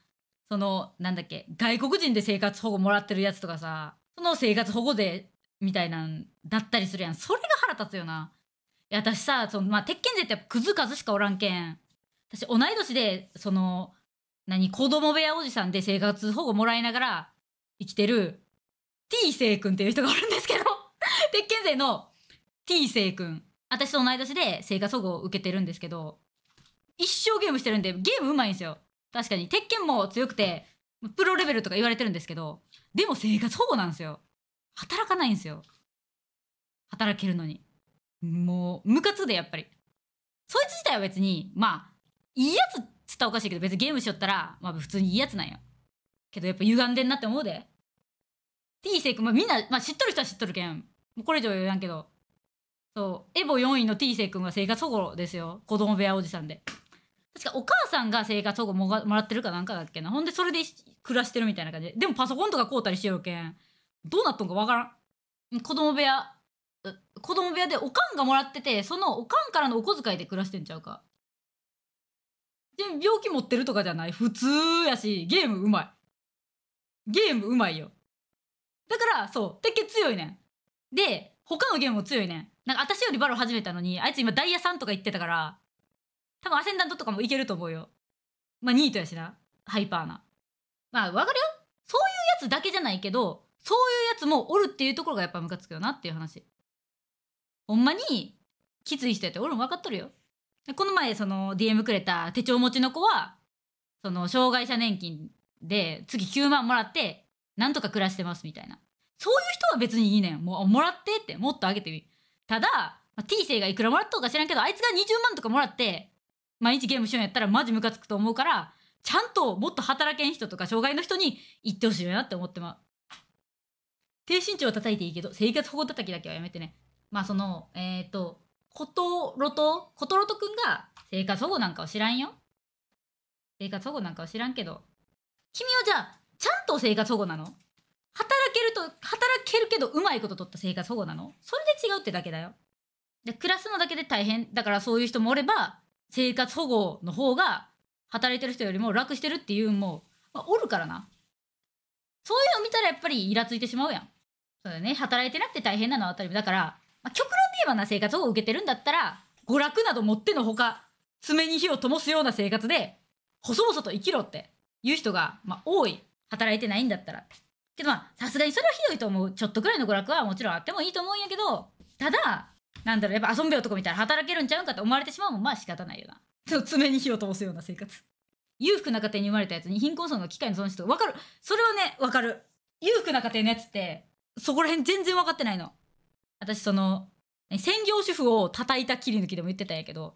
その、なんだっけ、外国人で生活保護もらってるやつとかさ、その生活保護税みたいなんだったりするやん。それが腹立つよな。や私さその、まあ、鉄拳勢ってやっぱクズ数しかおらんけん私同い年でその何子供部屋おじさんで生活保護もらいながら生きてる T い君っていう人がおるんですけど 鉄拳勢の T い君私と同い年で生活保護を受けてるんですけど一生ゲームしてるんでゲームうまいんですよ確かに鉄拳も強くてプロレベルとか言われてるんですけどでも生活保護なんですよ働かないんですよ働けるのにもうムカつくでやっぱりそいつ自体は別にまあいいやつっつったらおかしいけど別にゲームしよったらまあ普通にいいやつなんよけどやっぱ歪んでんなって思うで T セイ君、まあ、みんな、まあ、知っとる人は知っとるけんもうこれ以上言わんけどそうエボ4位の T いく君が生活保護ですよ子供部屋おじさんで確かお母さんが生活保護ももらってるかなんかだっけなほんでそれで暮らしてるみたいな感じででもパソコンとか買うたりしよるけんどうなっとんかわからん子供部屋子供部屋でおかんがもらっててそのおかんからのお小遣いで暮らしてんちゃうかで病気持ってるとかじゃない普通やしゲームうまいゲームうまいよだからそう鉄血強いねんで他のゲームも強いねんなんか私よりバロ始めたのにあいつ今ダイヤさんとか言ってたから多分アセンダントとかもいけると思うよまあニートやしなハイパーなまあわかるよそういうやつだけじゃないけどそういうやつもおるっていうところがやっぱムカつくよなっていう話ほんまにきつい人やって俺も分かっとるよこの前その DM くれた手帳持ちの子はその障害者年金で月9万もらってなんとか暮らしてますみたいなそういう人は別にいいねんもうもらってってもっとあげてみただ T 生がいくらもらったか知らんけどあいつが20万とかもらって毎日ゲームしようやったらマジムカつくと思うからちゃんともっと働けん人とか障害の人に言ってほしいよなって思ってまう低身長は叩いていいけど生活保護叩きだけはやめてねまあその、えっ、ー、と、ことろと、ことろとくんが生活保護なんかを知らんよ。生活保護なんかを知らんけど、君はじゃあ、ちゃんと生活保護なの働けると、働けるけどうまいこと取った生活保護なのそれで違うってだけだよ。で、暮らすのだけで大変。だからそういう人もおれば、生活保護の方が働いてる人よりも楽してるっていうもう、まあ、おるからな。そういうの見たらやっぱりイラついてしまうやん。そうだね。働いてなくて大変なのは当たり前。だから、まあ、極論で言えばな生活を受けてるんだったら、娯楽など持ってのほか、爪に火を灯すような生活で、細々と生きろっていう人が、まあ、多い。働いてないんだったら。けどまあ、さすがにそれはひどいと思う。ちょっとくらいの娯楽はもちろんあってもいいと思うんやけど、ただ、なんだろう、やっぱ遊んべよとこ見たら働けるんちゃうんかって思われてしまうもん、まあ仕方ないよな。その爪に火を灯すような生活。裕福な家庭に生まれたやつに貧困層の機会の損失と、わかる。それはね、わかる。裕福な家庭のやつって、そこら辺全然わかってないの。私その専業主婦を叩いた切り抜きでも言ってたんやけど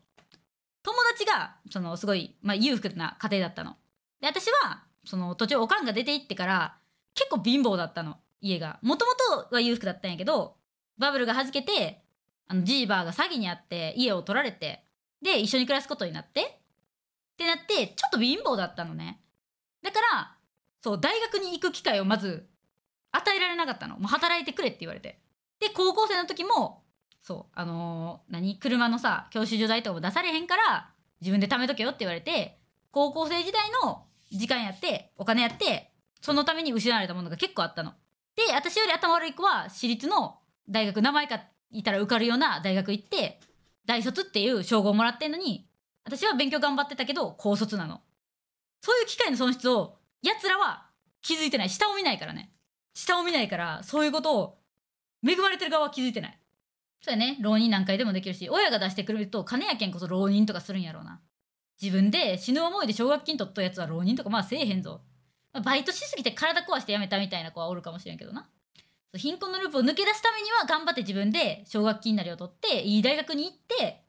友達がそのすごい、まあ、裕福な家庭だったの。で私はその途中おかんが出て行ってから結構貧乏だったの家が。もともとは裕福だったんやけどバブルがはじけてあのジーバーが詐欺にあって家を取られてで一緒に暮らすことになってってなってちょっと貧乏だったのね。だからそう大学に行く機会をまず与えられなかったのもう働いてくれって言われてで高校生の時もそうあのー何車のさ教習所代とかも出されへんから自分で貯めとけよって言われて高校生時代の時間やってお金やってそのために失われたものが結構あったの。で私より頭悪い子は私立の大学名前がいたら受かるような大学行って大卒っていう称号もらってんのに私は勉強頑張ってたけど高卒なの。そういう機会の損失を奴らは気づいてない下を見ないからね。下を見ないからそういうことを恵まれてる側は気づいてない。そうやね。浪人何回でもできるし、親が出してくれると、金やけんこそ浪人とかするんやろうな。自分で死ぬ思いで奨学金取ったやつは浪人とかまあせえへんぞ。バイトしすぎて体壊して辞めたみたいな子はおるかもしれんけどな。貧困のループを抜け出すためには頑張って自分で奨学金なりを取って、いい大学に行って、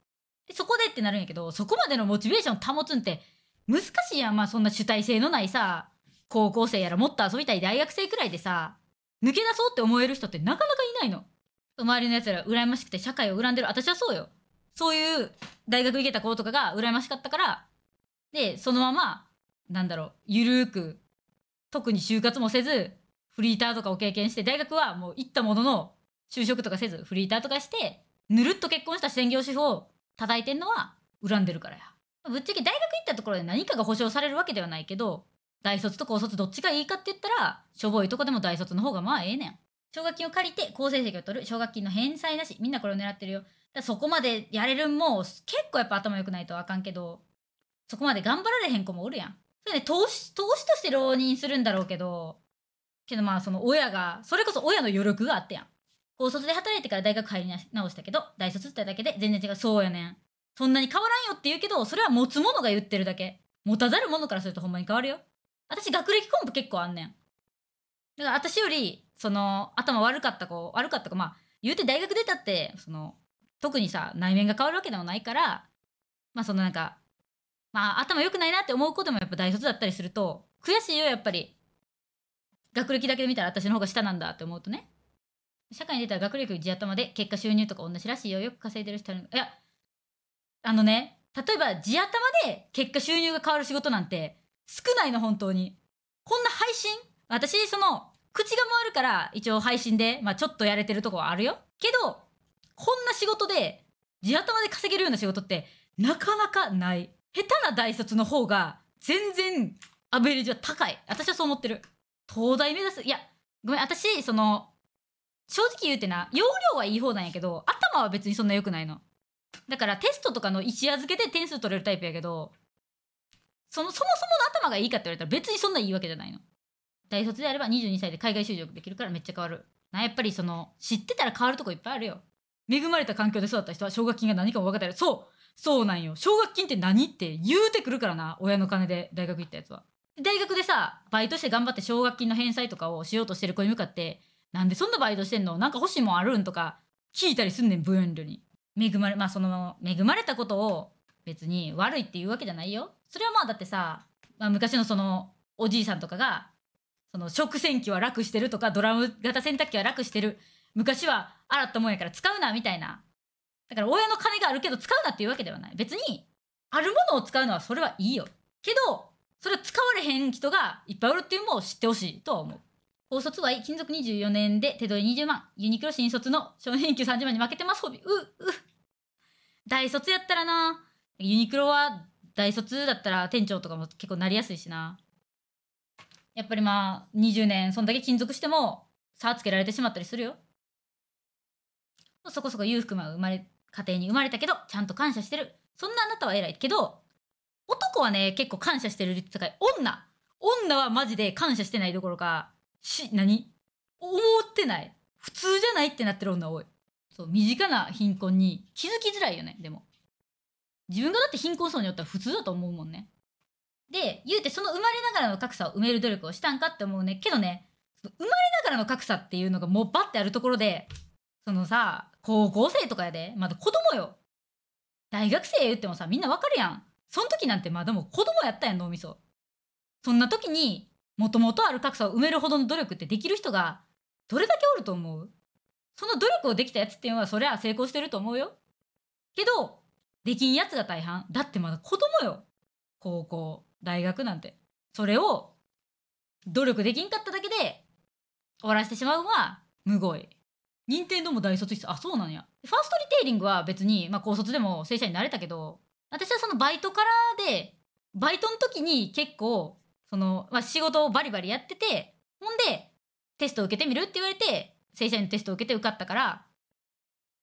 でそこでってなるんやけど、そこまでのモチベーションを保つんって難しいやん。まあそんな主体性のないさ、高校生やらもっと遊びたい大学生くらいでさ、抜け出そうって思える人ってなかなかいないの。周りの奴ら羨ましくて社会を恨んでる私はそうよ。そういう大学行けた子とかが羨ましかったから、で、そのまま、なんだろう、ゆるーく、特に就活もせず、フリーターとかを経験して、大学はもう行ったものの、就職とかせず、フリーターとかして、ぬるっと結婚した専業主婦を叩いてんのは恨んでるからや。ぶっちゃけ大学行ったところで何かが保証されるわけではないけど、大卒と高卒どっちがいいかって言ったら、しょぼいとこでも大卒の方がまあええねん。奨学金を借りて好成績を取る奨学金の返済なしみんなこれを狙ってるよだそこまでやれるんも結構やっぱ頭良くないとあかんけどそこまで頑張られへん子もおるやんそれね投資投資として浪人するんだろうけどけどまあその親がそれこそ親の余力があってやん高卒で働いてから大学入り直したけど大卒ってだけで全然違うそうやねんそんなに変わらんよって言うけどそれは持つ者が言ってるだけ持たざる者からするとほんまに変わるよ私学歴コンプ結構あんねんだから私よりその頭悪かった子悪かった子まあ言うて大学出たってその特にさ内面が変わるわけでもないからまあそのなんかまあ頭良くないなって思うこともやっぱ大卒だったりすると悔しいよやっぱり学歴だけで見たら私の方が下なんだって思うとね社会に出たら学歴地頭で結果収入とか同じらしいよよく稼いでる人いやあのね例えば地頭で結果収入が変わる仕事なんて少ないの、本当に。こんな配信私、その、口が回るから、一応配信で、まあちょっとやれてるとこはあるよ。けど、こんな仕事で、地頭で稼げるような仕事って、なかなかない。下手な大卒の方が、全然、アベレージは高い。私はそう思ってる。東大目指す。いや、ごめん、私、その、正直言うてな、容量はいい方なんやけど、頭は別にそんな良くないの。だからテストとかの一夜漬けで点数取れるタイプやけど、そのそもそもの頭がいいかって言われたら別にそんないいわけじゃないの大卒であれば22歳で海外就職できるからめっちゃ変わるなやっぱりその知ってたら変わるとこいっぱいあるよ恵まれた環境で育った人は奨学金が何かも分かったりそうそうなんよ奨学金って何って言うてくるからな親の金で大学行ったやつは大学でさバイトして頑張って奨学金の返済とかをしようとしてる子に向かってなんでそんなバイトしてんのなんか欲しいもんあるんとか聞いたりすんねん分量に恵まれまあその恵まれたことを別に悪いっていうわけじゃないよそれはまあだってさ、まあ、昔のそのおじいさんとかがその食洗機は楽してるとかドラム型洗濯機は楽してる昔は洗ったもんやから使うなみたいなだから親の金があるけど使うなっていうわけではない別にあるものを使うのはそれはいいよけどそれを使われへん人がいっぱいおるっていうのも知ってほしいとは思う高卒は金属24年で手取り20万ユニクロ新卒の初年給30万に負けてますホビうう大卒やったらなユニクロは大卒だったら店長とかも結構なりやすいしな。やっぱりまあ20年そんだけ勤続しても差つけられてしまったりするよ。そこそこ裕福な生まれ家庭に生まれたけどちゃんと感謝してる。そんなあなたは偉いけど男はね結構感謝してる率高い。女女はマジで感謝してないどころかし何思ってない。普通じゃないってなってる女多い。そう身近な貧困に気づきづらいよねでも。自分がだって貧困層によったら普通だと思うもんね。で、言うてその生まれながらの格差を埋める努力をしたんかって思うね。けどね、生まれながらの格差っていうのがもうバッてあるところで、そのさ、高校生とかやで、まだ子供よ。大学生言ってもさ、みんなわかるやん。その時なんてまだもう子供やったやん、脳みそ。そんな時に、もともとある格差を埋めるほどの努力ってできる人が、どれだけおると思うその努力をできたやつっていうのは、そりゃ成功してると思うよ。けど、できんやつが大半だってまだ子供よ高校大学なんてそれを努力できんかっただけで終わらせてしまうのはむごい任天堂も大卒室あそうなんやファーストリテイリングは別に、まあ、高卒でも正社員になれたけど私はそのバイトからでバイトの時に結構その、まあ、仕事をバリバリやっててほんでテスト受けてみるって言われて正社員のテストを受けて受かったから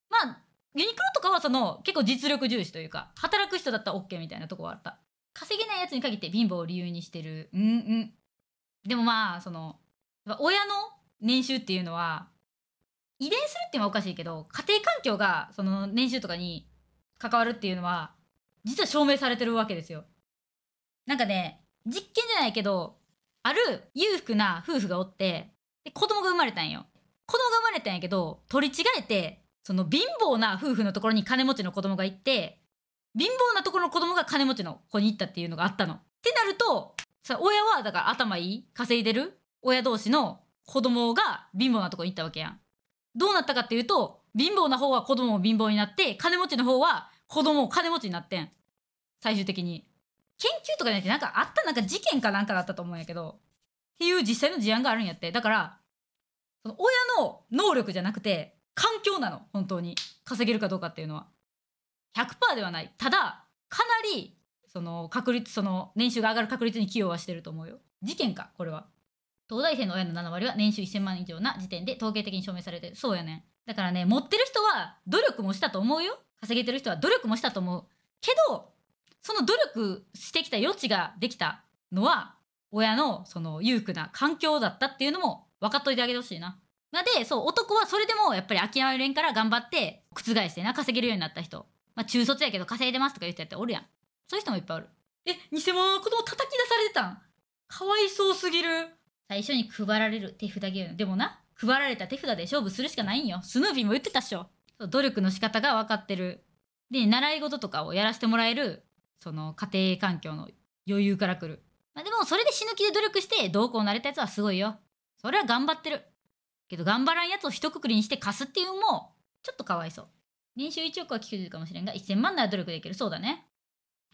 まあユニクロとかはその結構実力重視というか働く人だったら OK みたいなとこはあった稼げないやつに限って貧乏を理由にしてるうんうんでもまあその親の年収っていうのは遺伝するっていうのはおかしいけど家庭環境がその年収とかに関わるっていうのは実は証明されてるわけですよなんかね実験じゃないけどある裕福な夫婦がおってで子供が生まれたんよ子供が生まれたんやけど取り違えてその貧乏な夫婦のところに金持ちの子供が行って、貧乏なところの子供が金持ちの子に行ったっていうのがあったの。ってなると、さ、親はだから頭いい稼いでる親同士の子供が貧乏なとこに行ったわけやん。どうなったかっていうと、貧乏な方は子供も貧乏になって、金持ちの方は子供を金持ちになってん。最終的に。研究とかじゃなくて、なんかあった、なんか事件かなんかだったと思うんやけど。っていう実際の事案があるんやって。だから、その親の能力じゃなくて、環境なの本当に稼げるかどうかっていうのは100%ではないただかなりその確率その年収が上がる確率に寄与はしてると思うよ事件かこれは東大生の親の7割は年収1000万以上な時点で統計的に証明されてるそうやねだからね持ってる人は努力もしたと思うよ稼げてる人は努力もしたと思うけどその努力してきた余地ができたのは親のその裕福な環境だったっていうのも分かっといてあげてほしいな。まあ、で、そう、男はそれでもやっぱり諦めれんから頑張って、覆してな、稼げるようになった人。まあ、中卒やけど稼いでますとか言う人やっておるやん。そういう人もいっぱいおる。え、偽物の子供叩き出されてたんかわいそうすぎる。最初に配られる手札ゲーム。でもな、配られた手札で勝負するしかないんよ。スヌーピーも言ってたっしょ。努力の仕方が分かってる。で、習い事とかをやらせてもらえる、その家庭環境の余裕からくる。まあ、でも、それで死ぬ気で努力して、どうこうなれたやつはすごいよ。それは頑張ってる。けど頑張らんやつを一括りにして貸すっていうのもちょっとかわいそう年収1億は聞くかもしれんが1000万なら努力できるそうだね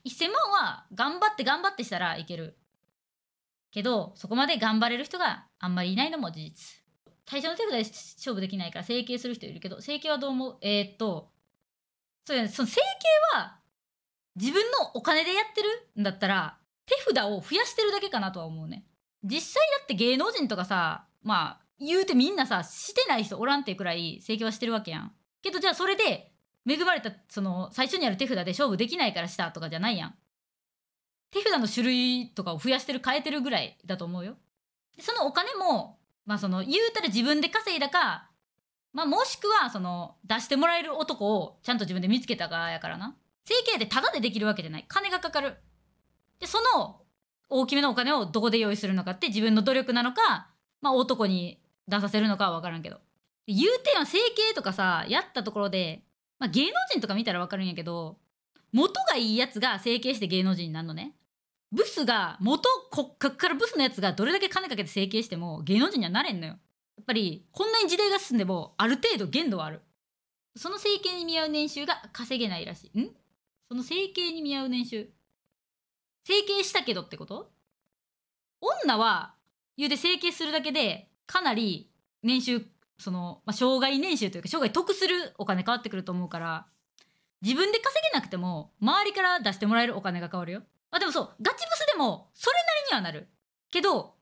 1000万は頑張って頑張ってしたらいけるけどそこまで頑張れる人があんまりいないのも事実対象の手札で勝負できないから整形する人いるけど整形はどう思うえー、っとそうや、ね、その整形は自分のお金でやってるんだったら手札を増やしてるだけかなとは思うね実際だって芸能人とかさまあ言うてみんなさしてない人おらんっていうくらい請求はしてるわけやんけどじゃあそれで恵まれたその最初にある手札で勝負できないからしたとかじゃないやん手札の種類とかを増やしてる変えてるぐらいだと思うよでそのお金もまあその言うたら自分で稼いだかまあもしくはその出してもらえる男をちゃんと自分で見つけたかやからな整形でタダでできるわけじゃない金がかかるでその大きめのお金をどこで用意するのかって自分の努力なのかまあ男に出させるのかは分からんけど。言うては整形とかさやったところで、まあ、芸能人とか見たら分かるんやけど元がいいやつが整形して芸能人になるのね。ブスが元骨格からブスのやつがどれだけ金かけて整形しても芸能人にはなれんのよ。やっぱりこんなに時代が進んでもある程度限度はある。その整形に見合う年収が稼げないらしい。んその整形に見合う年収。整形したけどってこと女は言うて整形するだけでかなり年収その、まあ、障害年収というか障害得するお金変わってくると思うから自分で稼げなくても周りから出してもらえるお金が変わるよ。まあ、でもそうガチブスでもそれなりにはなるけど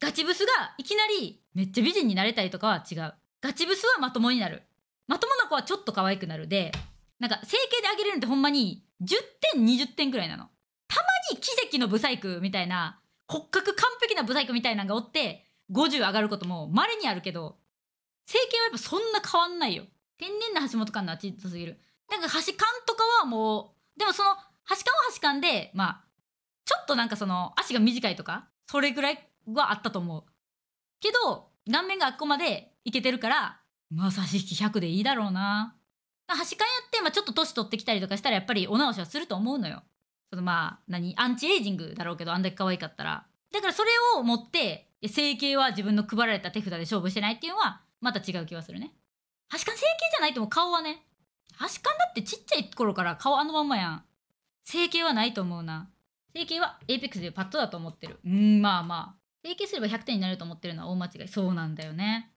ガチブスがいきなりめっちゃ美人になれたりとかは違うガチブスはまともになるまともな子はちょっと可愛くなるでなんか整形であげれるのってほんまに10点20点くらいなのたまに奇跡のブサイクみたいな骨格完璧なブサイクみたいなのがおって50上がることも稀にあるけど、整形はやっぱそんな変わんないよ。天然な橋本環奈はちっとすぎる。なんか橋勘とかはもう、でもその、橋勘は橋勘で、まあ、ちょっとなんかその、足が短いとか、それぐらいはあったと思う。けど、顔面があっこまでいけてるから、まあ差し引き100でいいだろうな。まあ、端かやって、まあ、ちょっと年取ってきたりとかしたら、やっぱりお直しはすると思うのよ。そのまあ、何、アンチエイジングだろうけど、あんだけ可愛かったら。だからそれを持って、で整形は自分の配られた手札で勝負してないっていうのはまた違う気はするねはしかん整形じゃないとも顔はねはしかんだってちっちゃい頃から顔あのまんまやん整形はないと思うな整形は APEX でパッとだと思ってるうんまあまあ整形すれば100点になると思ってるのは大間違いそうなんだよね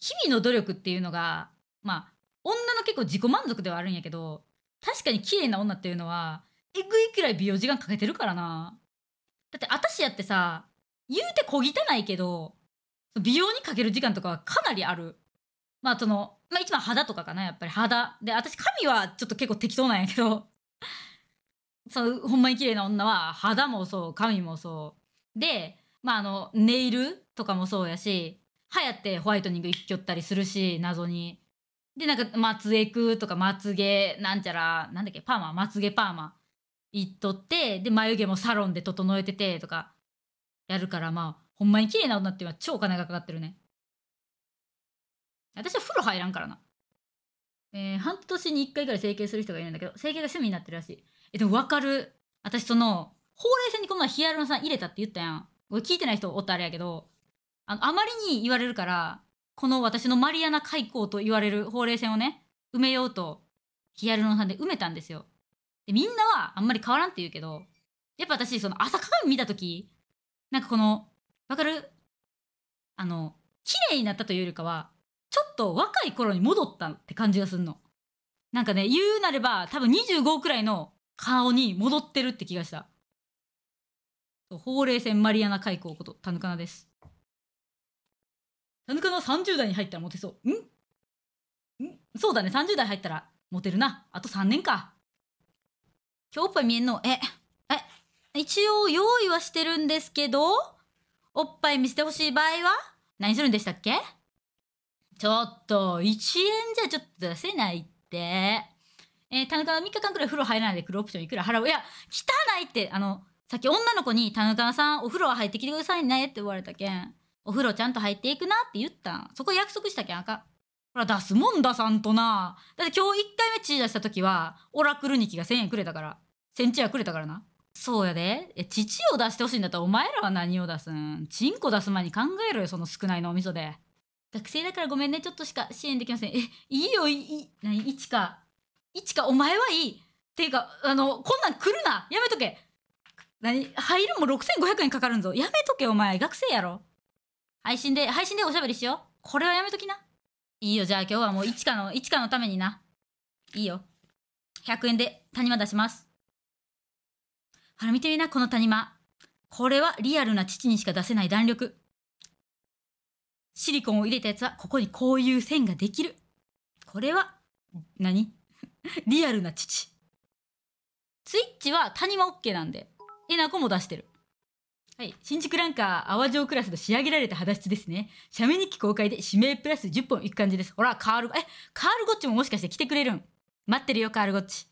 日々の努力っていうのがまあ女の結構自己満足ではあるんやけど確かに綺麗な女っていうのはえぐいくらい美容時間かけてるからなだって私やってさ言うて小汚いけど、美容にかける時間とかはかなりある。まあその、まあ一番肌とかかな、やっぱり肌。で、私髪はちょっと結構適当なんやけど、そう、ほんまに綺麗な女は肌もそう、髪もそう。で、まああの、ネイルとかもそうやし、はやってホワイトニング一挙ったりするし、謎に。で、なんか、まつげくとか、まつげ、なんちゃら、なんだっけ、パーマ、まつげパーマ、いっとって、で、眉毛もサロンで整えてて、とか、やるからまあほんまに綺麗な女っていうのは超お金がかかってるね私は風呂入らんからなえー、半年に1回ぐらい整形する人がいるんだけど整形が趣味になってるらしいえでも分かる私そのほうれい線にこのヒアルロン酸入れたって言ったやんこれ聞いてない人おったあれやけどあのあまりに言われるからこの私のマリアナ海溝と言われるほうれい線をね埋めようとヒアルロン酸で埋めたんですよでみんなはあんまり変わらんって言うけどやっぱ私その朝鏡見た時なんかこのわかるあの綺麗になったというよりかはちょっと若い頃に戻ったって感じがするのなんかね言うなれば多分25くらいの顔に戻ってるって気がしたほうれい線マリアナ海溝こと田中です田中は30代に入ったらモテそうんんそうだね30代入ったらモテるなあと3年か今日っぽい見えんのえ一応用意はしてるんですけど、おっぱい見せてほしい場合は、何するんでしたっけちょっと、1円じゃちょっと出せないって。えー、田中は3日間くらい風呂入らないで来るオプションいくら払ういや、汚いって、あの、さっき女の子に田中さんお風呂は入ってきてくださいねって言われたけん。お風呂ちゃんと入っていくなって言ったん。そこ約束したけんあかん。ほら、出すもんださんとな。だって今日1回目チー出した時は、オラクルニキが1000円くれたから。1000チアくれたからな。そうやで。え、父を出してほしいんだったらお前らは何を出すんチンコ出す前に考えろよ、その少ない脳みそで。学生だからごめんね、ちょっとしか支援できません。え、いいよ、いい、何いちか。いちか、お前はいい。ていうか、あの、こんなん来るなやめとけ何入るも6500円かかるんぞ。やめとけ、お前。学生やろ。配信で、配信でおしゃべりしよう。これはやめときな。いいよ、じゃあ今日はもういちかの、いちかのためにな。いいよ。100円で谷間出します。ほら見てみな、この谷間。これはリアルな父にしか出せない弾力。シリコンを入れたやつは、ここにこういう線ができる。これは何、リアルな父。スイッチは谷間 OK なんで、えなこも出してる。はい。新宿ランカー、泡状クラスの仕上げられた肌質ですね。写メ日記公開で指名プラス10本いく感じです。ほら、カール、え、カールゴッチももしかして来てくれるん待ってるよ、カールゴッチ。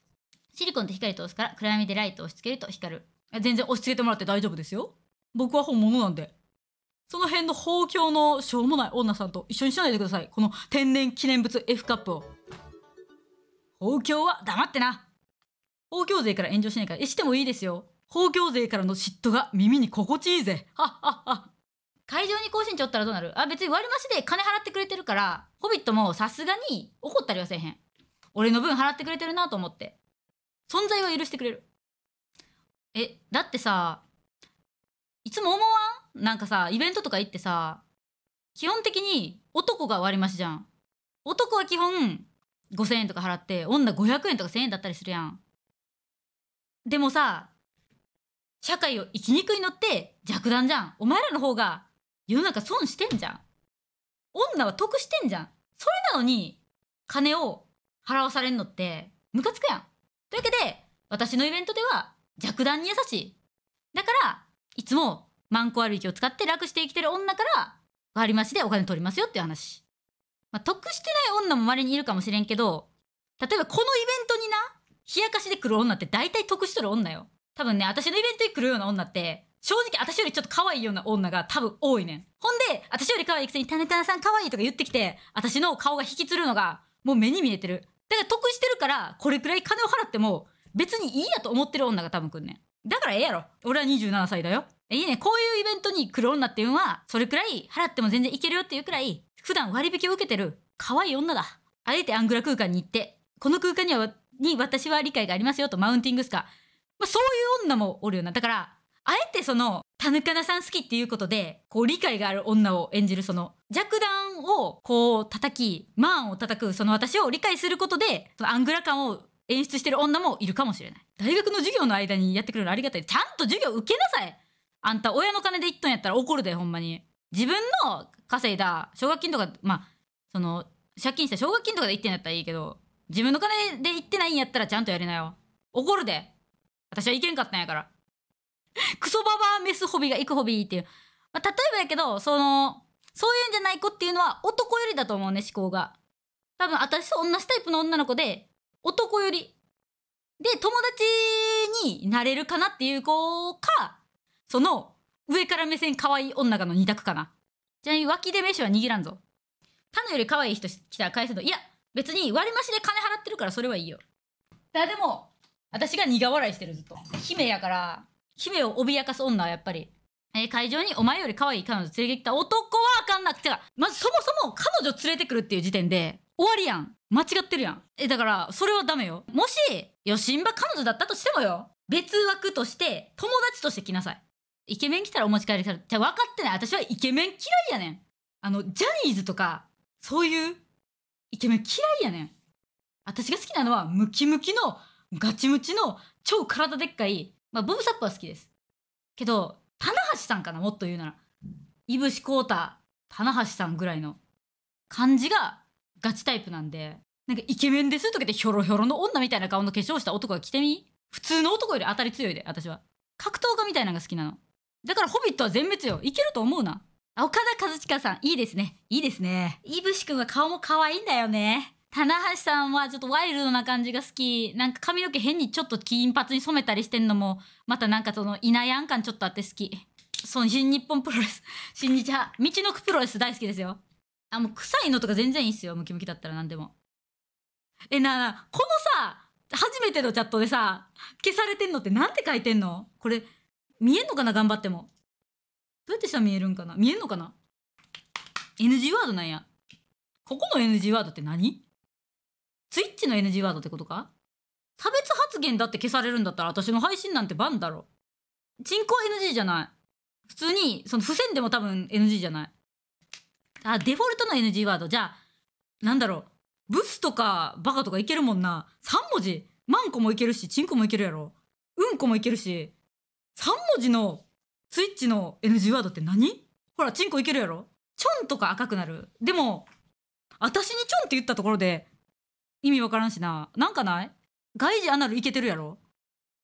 シリコンでて光通すから暗闇でライトを押し付けると光る。全然押し付けてもらって大丈夫ですよ。僕は本物なんで。その辺の包教のしょうもない女さんと一緒にしないでください。この天然記念物 F カップを。包教は黙ってな。包教税から炎上しないから、え、してもいいですよ。包教税からの嫉妬が耳に心地いいぜ。はっはっは。会場に更新ちょったらどうなるあ、別に割増しで金払ってくれてるから、ホビットもさすがに怒ったりはせえへん。俺の分払ってくれてるなと思って。存在は許してくれるえだってさいつも思わんなんかさイベントとか行ってさ基本的に男が割り増しじゃん男は基本5,000円とか払って女500円とか1,000円だったりするやんでもさ社会を生きにくいのって弱弾じゃんお前らの方が世の中損してんじゃん女は得してんじゃんそれなのに金を払わされんのってムカつくやんというわけで、私のイベントでは弱弾に優しい。だから、いつもマンコ歩きを使って楽して生きてる女から、割増でお金取りますよっていう話。まあ、得してない女も稀にいるかもしれんけど、例えばこのイベントにな、冷やかしで来る女って大体得しとる女よ。多分ね、私のイベントに来るような女って、正直私よりちょっと可愛いような女が多分多いねん。ほんで、私より可愛いくせに、タネタネさん可愛いとか言ってきて、私の顔が引きつるのが、もう目に見えてる。だから得してるからこれくらい金を払っても別にいいやと思ってる女が多分来んねんだからええやろ俺は27歳だよいいねこういうイベントに来る女っていうのはそれくらい払っても全然いけるよっていうくらい普段割引を受けてる可愛い女だあえてアングラ空間に行ってこの空間にはに私は理解がありますよとマウンティングスか、まあ、そういう女もおるよなだからあえてその、田ぬかなさん好きっていうことで、こう理解がある女を演じるその、弱弾をこう叩き、マーンを叩くその私を理解することで、そのアングラ感を演出してる女もいるかもしれない。大学の授業の間にやってくれるのありがたい。ちゃんと授業受けなさいあんた親の金で1っとんやったら怒るで、ほんまに。自分の稼いだ奨学金とか、まあ、その、借金した奨学金とかで行ってんやったらいいけど、自分の金で行ってないんやったらちゃんとやりなよ。怒るで。私は行けんかったんやから。クソババアメスホビが行くホビーっていう。まあ、例えばやけど、その、そういうんじゃない子っていうのは男よりだと思うね、思考が。多分私と同じタイプの女の子で、男より。で、友達になれるかなっていう子か、その、上から目線可愛い女がの二択かな。ちなみに脇で飯は握らんぞ。他のより可愛い人来たら返せと。いや、別に割り増しで金払ってるからそれはいいよ。だでも、私が苦笑いしてるずっと。姫やから、姫を脅かす女はやっぱり、えー、会場にお前より可愛い彼女連れてきた男はあかんなくてまずそもそも彼女連れてくるっていう時点で、終わりやん。間違ってるやん。え、だから、それはダメよ。もし、よしんば彼女だったとしてもよ、別枠として、友達として来なさい。イケメン来たらお持ち帰りされじゃあ分かってない。私はイケメン嫌いやねん。あの、ジャニーズとか、そういうイケメン嫌いやねん。私が好きなのはムキムキのガチムチの超体でっかいまあ、ボブサップは好きです。けど、棚橋さんかな、もっと言うなら。いぶしこうた、棚橋さんぐらいの感じがガチタイプなんで、なんかイケメンですとかでひょろひょろの女みたいな顔の化粧した男が着てみ普通の男より当たり強いで、私は。格闘家みたいなのが好きなの。だからホビットは全滅よ。いけると思うな。岡田和親さん、いいですね。いいですね。いぶし君は顔も可愛いんだよね。棚橋さんはちょっとワイルドな感じが好き。なんか髪の毛変にちょっと金髪に染めたりしてんのも、またなんかその、いなやん感ちょっとあって好き。その、新日本プロレス、新日派、道のくプロレス大好きですよ。あ、もう臭いのとか全然いいっすよ。ムキムキだったら何でも。え、なあな、このさ、初めてのチャットでさ、消されてんのってなんて書いてんのこれ、見えんのかな頑張っても。どうやってしたら見えるんかな見えんのかな ?NG ワードなんや。ここの NG ワードって何ツイッチの NG ワードってことか差別発言だって消されるんだったら私の配信なんてバンだろ。人口 NG じゃない。普通に、その付箋でも多分 NG じゃない。あ、デフォルトの NG ワード。じゃあ、なんだろう。ブスとかバカとかいけるもんな。3文字。マンコもいけるし、チンコもいけるやろ。うんこもいけるし。3文字のスイッチの NG ワードって何ほら、チンコいけるやろ。チョンとか赤くなる。でも、私にチョンって言ったところで、意味わからんしななんかない外事アナルいけてるやろ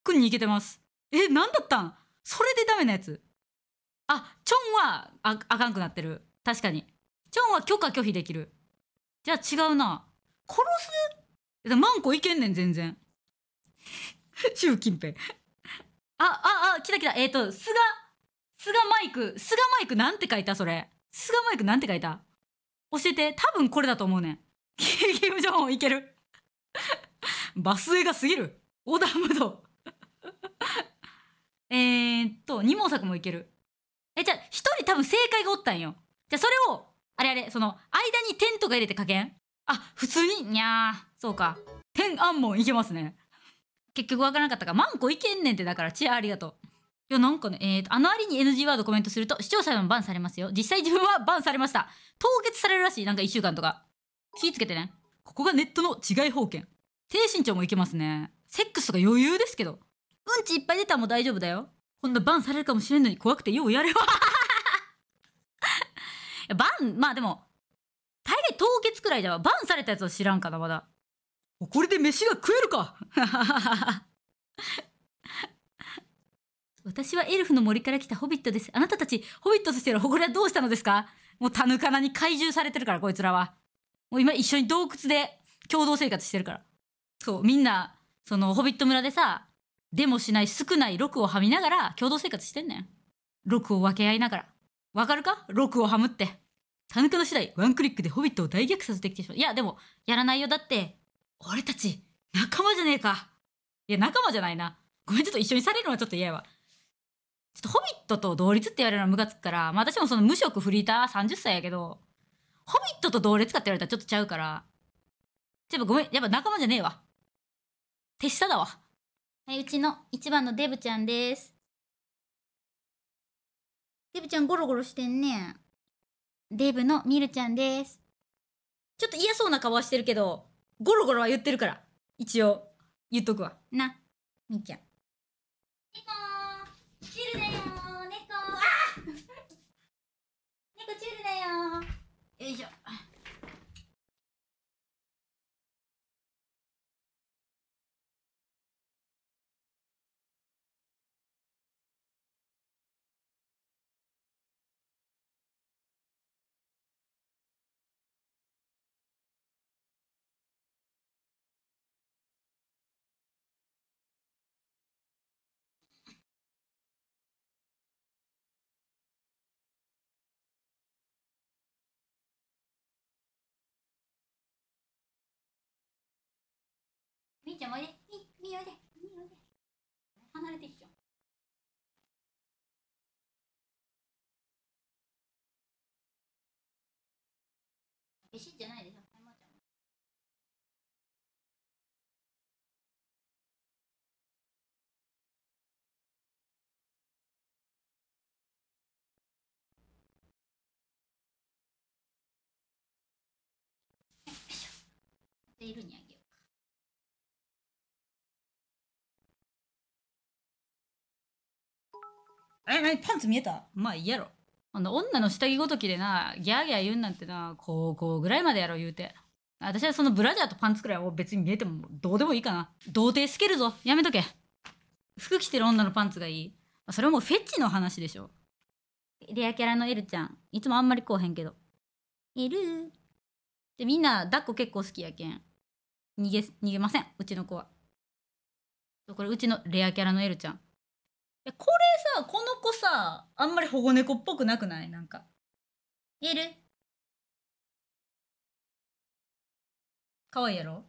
くんにいけてますえ何だったんそれでダメなやつあチョンはああかんくなってる確かにチョンは許可拒否できるじゃあ違うな殺すマンコいけんねん全然習近平あああ来た来たえっ、ー、と菅菅マイク菅マイクなんて書いたそれ菅マイクなんて書いた教えて多分これだと思うねんキム・ジョンウンいけるバス絵が過ぎるオダムドえっと二毛作もいけるえじゃあ1人多分正解がおったんよじゃあそれをあれあれその間に点とか入れて加減あ普通ににゃーそうか天安門いけますね結局わからなかったかマンコいけんねんってだからチアありがとういやなんかね、えーと、あのありに NG ワードコメントすると視聴者もバンされますよ。実際自分はバンされました。凍結されるらしい、なんか1週間とか。気ぃつけてね。ここがネットの違い方険。低身長もいけますね。セックスとか余裕ですけど。うんちいっぱい出たらもう大丈夫だよ。こんなバンされるかもしれんのに怖くてようやれわ。バン、まあでも、大概凍結くらいじゃバンされたやつは知らんかな、まだ。これで飯が食えるか 私はエルフの森から来たホビットです。あなたたち、ホビットとしての誇りはどうしたのですかもうタヌカナに怪獣されてるから、こいつらは。もう今一緒に洞窟で共同生活してるから。そう、みんな、その、ホビット村でさ、でもしない少ない6をはみながら共同生活してんねん。6を分け合いながら。わかるか ?6 をはむって。タヌクの次第、ワンクリックでホビットを大逆殺できてしまう。いや、でも、やらないよ。だって、俺たち、仲間じゃねえか。いや、仲間じゃないな。ごめん、ちょっと一緒にされるのはちょっと嫌やわ。ちょっとホビットと同率って言われるのはムカつくから、まあ私もその無職フリーター30歳やけど、ホビットと同列かって言われたらちょっとちゃうから。ょっとごめん、やっぱ仲間じゃねえわ。手下だわ。はい、うちの一番のデブちゃんです。デブちゃんゴロゴロしてんね。デブのミルちゃんです。ちょっと嫌そうな顔はしてるけど、ゴロゴロは言ってるから。一応、言っとくわ。な、みーちゃん。ミルだよ哎呀。ちゃんおいで。み、みおいで。みおいで。離れていっしょ。ビシッじゃないでしょ。ちゃん。いるにあげえ、なにパンツ見えたまあいいやろ。あの、女の下着ごときでな、ギャーギャー言うなんてな、高校ぐらいまでやろ、言うて。私はそのブラジャーとパンツくらいは別に見えてもどうでもいいかな。童貞すけるぞ。やめとけ。服着てる女のパンツがいい。それもフェチの話でしょ。レアキャラのエルちゃん。いつもあんまりこうへんけど。エルで、みんな、抱っこ結構好きやけん。逃げ、逃げません。うちの子は。これ、うちのレアキャラのエルちゃん。いやこれさこの子さあんまり保護猫っぽくなくないなんかえるかわいいやろ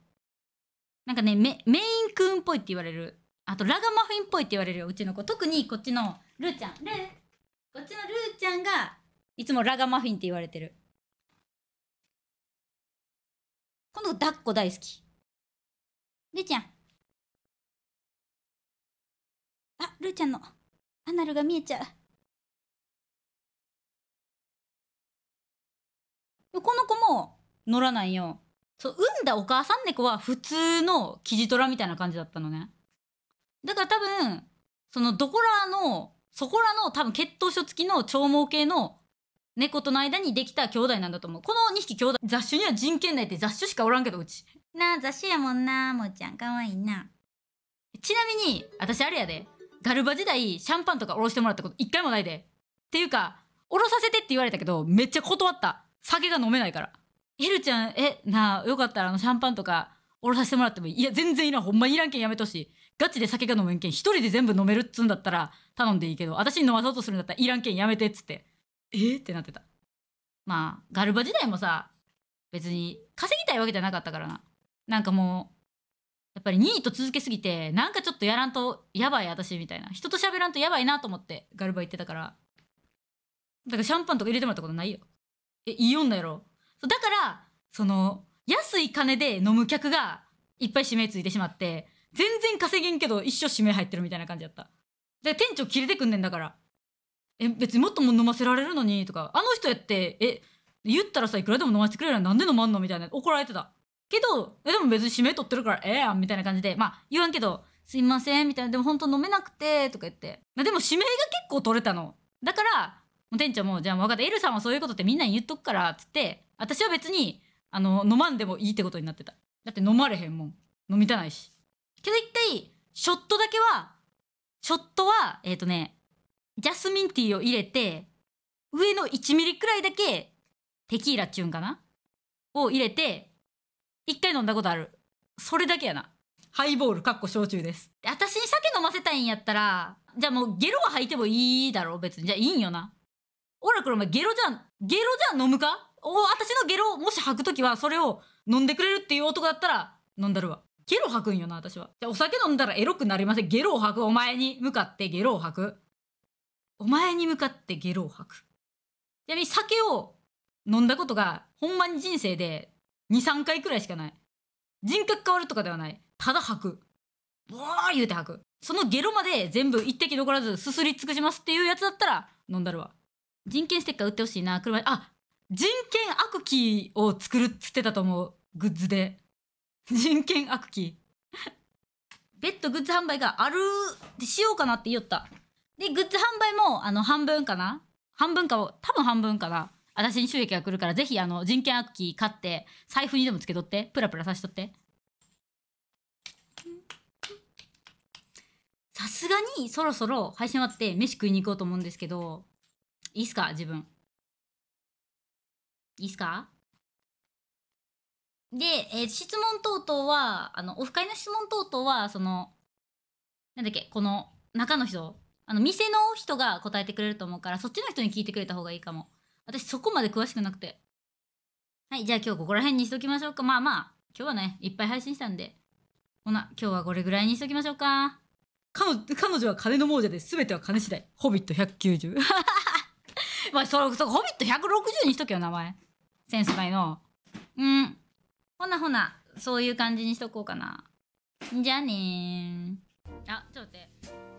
なんかねメメインーンっぽいって言われるあとラガマフィンっぽいって言われるようちの子特にこっちのルーちゃんルーこっちのルーちゃんがいつもラガマフィンって言われてるこの抱っこ大好きルーちゃんあルーちゃんのアナルが見えちゃう横の子も乗らないよそう産んだお母さん猫は普通のキジトラみたいな感じだったのねだから多分そのどこらのそこらの多分血統書付きの長毛系の猫との間にできた兄弟なんだと思うこの2匹兄弟雑種には人犬内って雑種しかおらんけどうちなあ雑種やもんなもーちゃんかわいいなちなみに私あれやでガルバ時代シャンパンとかおろしてもらったこと一回もないでっていうかおろさせてって言われたけどめっちゃ断った酒が飲めないからエルちゃんえなあよかったらあのシャンパンとかおろさせてもらってもいいいや全然いらんほんまにいらんけんやめとしガチで酒が飲めんけん一人で全部飲めるっつんだったら頼んでいいけど私に飲まそうとするんだったらいらんけんやめてっつってえー、ってなってたまあガルバ時代もさ別に稼ぎたいわけじゃなかったからななんかもう、やっぱりニート続けすぎてなんかちょっとやらんとやばい私みたいな人と喋らんとやばいなと思ってガルバ行ってたからだからシャンパンとか入れてもらったことないよえいい女やろそうだからその安い金で飲む客がいっぱい指名ついてしまって全然稼げんけど一生指名入ってるみたいな感じやったで店長切れてくんねんだからえ別にもっとも飲ませられるのにとかあの人やってえ言ったらさいくらでも飲ませてくれるのになんで飲まんのみたいな怒られてたけど、え、でも別に締め取ってるからええやんみたいな感じで、まあ言わんけど、すいませんみたいな、でも本当飲めなくて、とか言って。まあでも指名が結構取れたの。だから、もう店長も、じゃあ分かった、エルさんはそういうことってみんなに言っとくから、つって、私は別に、あの、飲まんでもいいってことになってた。だって飲まれへんもん。飲みたないし。けど一回、ショットだけは、ショットは、えっ、ー、とね、ジャスミンティーを入れて、上の1ミリくらいだけ、テキーラっちゅうんかなを入れて、一回飲んだことある。それだけやな。ハイボール、かっこ焼酎です。私に酒飲ませたいんやったら、じゃあもうゲロは吐いてもいいだろ、別に。じゃあいいんよな。オラクルお前ゲロじゃ、ん、ゲロじゃん飲むかお私のゲロをもし吐くときは、それを飲んでくれるっていう男だったら、飲んだるわ。ゲロ吐くんよな、私は。じゃあお酒飲んだらエロくなりません。ゲロを吐く。お前に向かってゲロを吐く。お前に向かってゲロを吐く。ちなみに酒を飲んだことが、ほんまに人生で23回くらいしかない人格変わるとかではないただ吐くうわー言うて吐くそのゲロまで全部一滴残らずすすり尽くしますっていうやつだったら飲んだるわ人権ステッカー売ってほしいな車あ人権悪鬼を作るっつってたと思うグッズで人権悪ベッドグッズ販売があるってしようかなって言おったでグッズ販売もあの半分かな半分かを多分半分かな私に収益が来るから、ぜひ、あの、人権悪鬼買って、財布にでもつけとって、プラプラさしとって。さすがに、そろそろ配信終わって、飯食いに行こうと思うんですけど、いいっすか自分。いいっすかで、えー、質問等々は、あの、オフ会の質問等々は、その、なんだっけ、この、中の人、あの、店の人が答えてくれると思うから、そっちの人に聞いてくれた方がいいかも。私そこまで詳しくなくて。はい、じゃあ今日ここら辺にしときましょうか。まあまあ、今日はね、いっぱい配信したんで。ほな、今日はこれぐらいにしときましょうか。彼女は金の亡者で全ては金次第。ホビット190。ま あ、それ、そホビット160にしとけよ、名前。センスないの。うん。ほなほな、そういう感じにしとこうかな。じゃあねー。あ、ちょっと待って。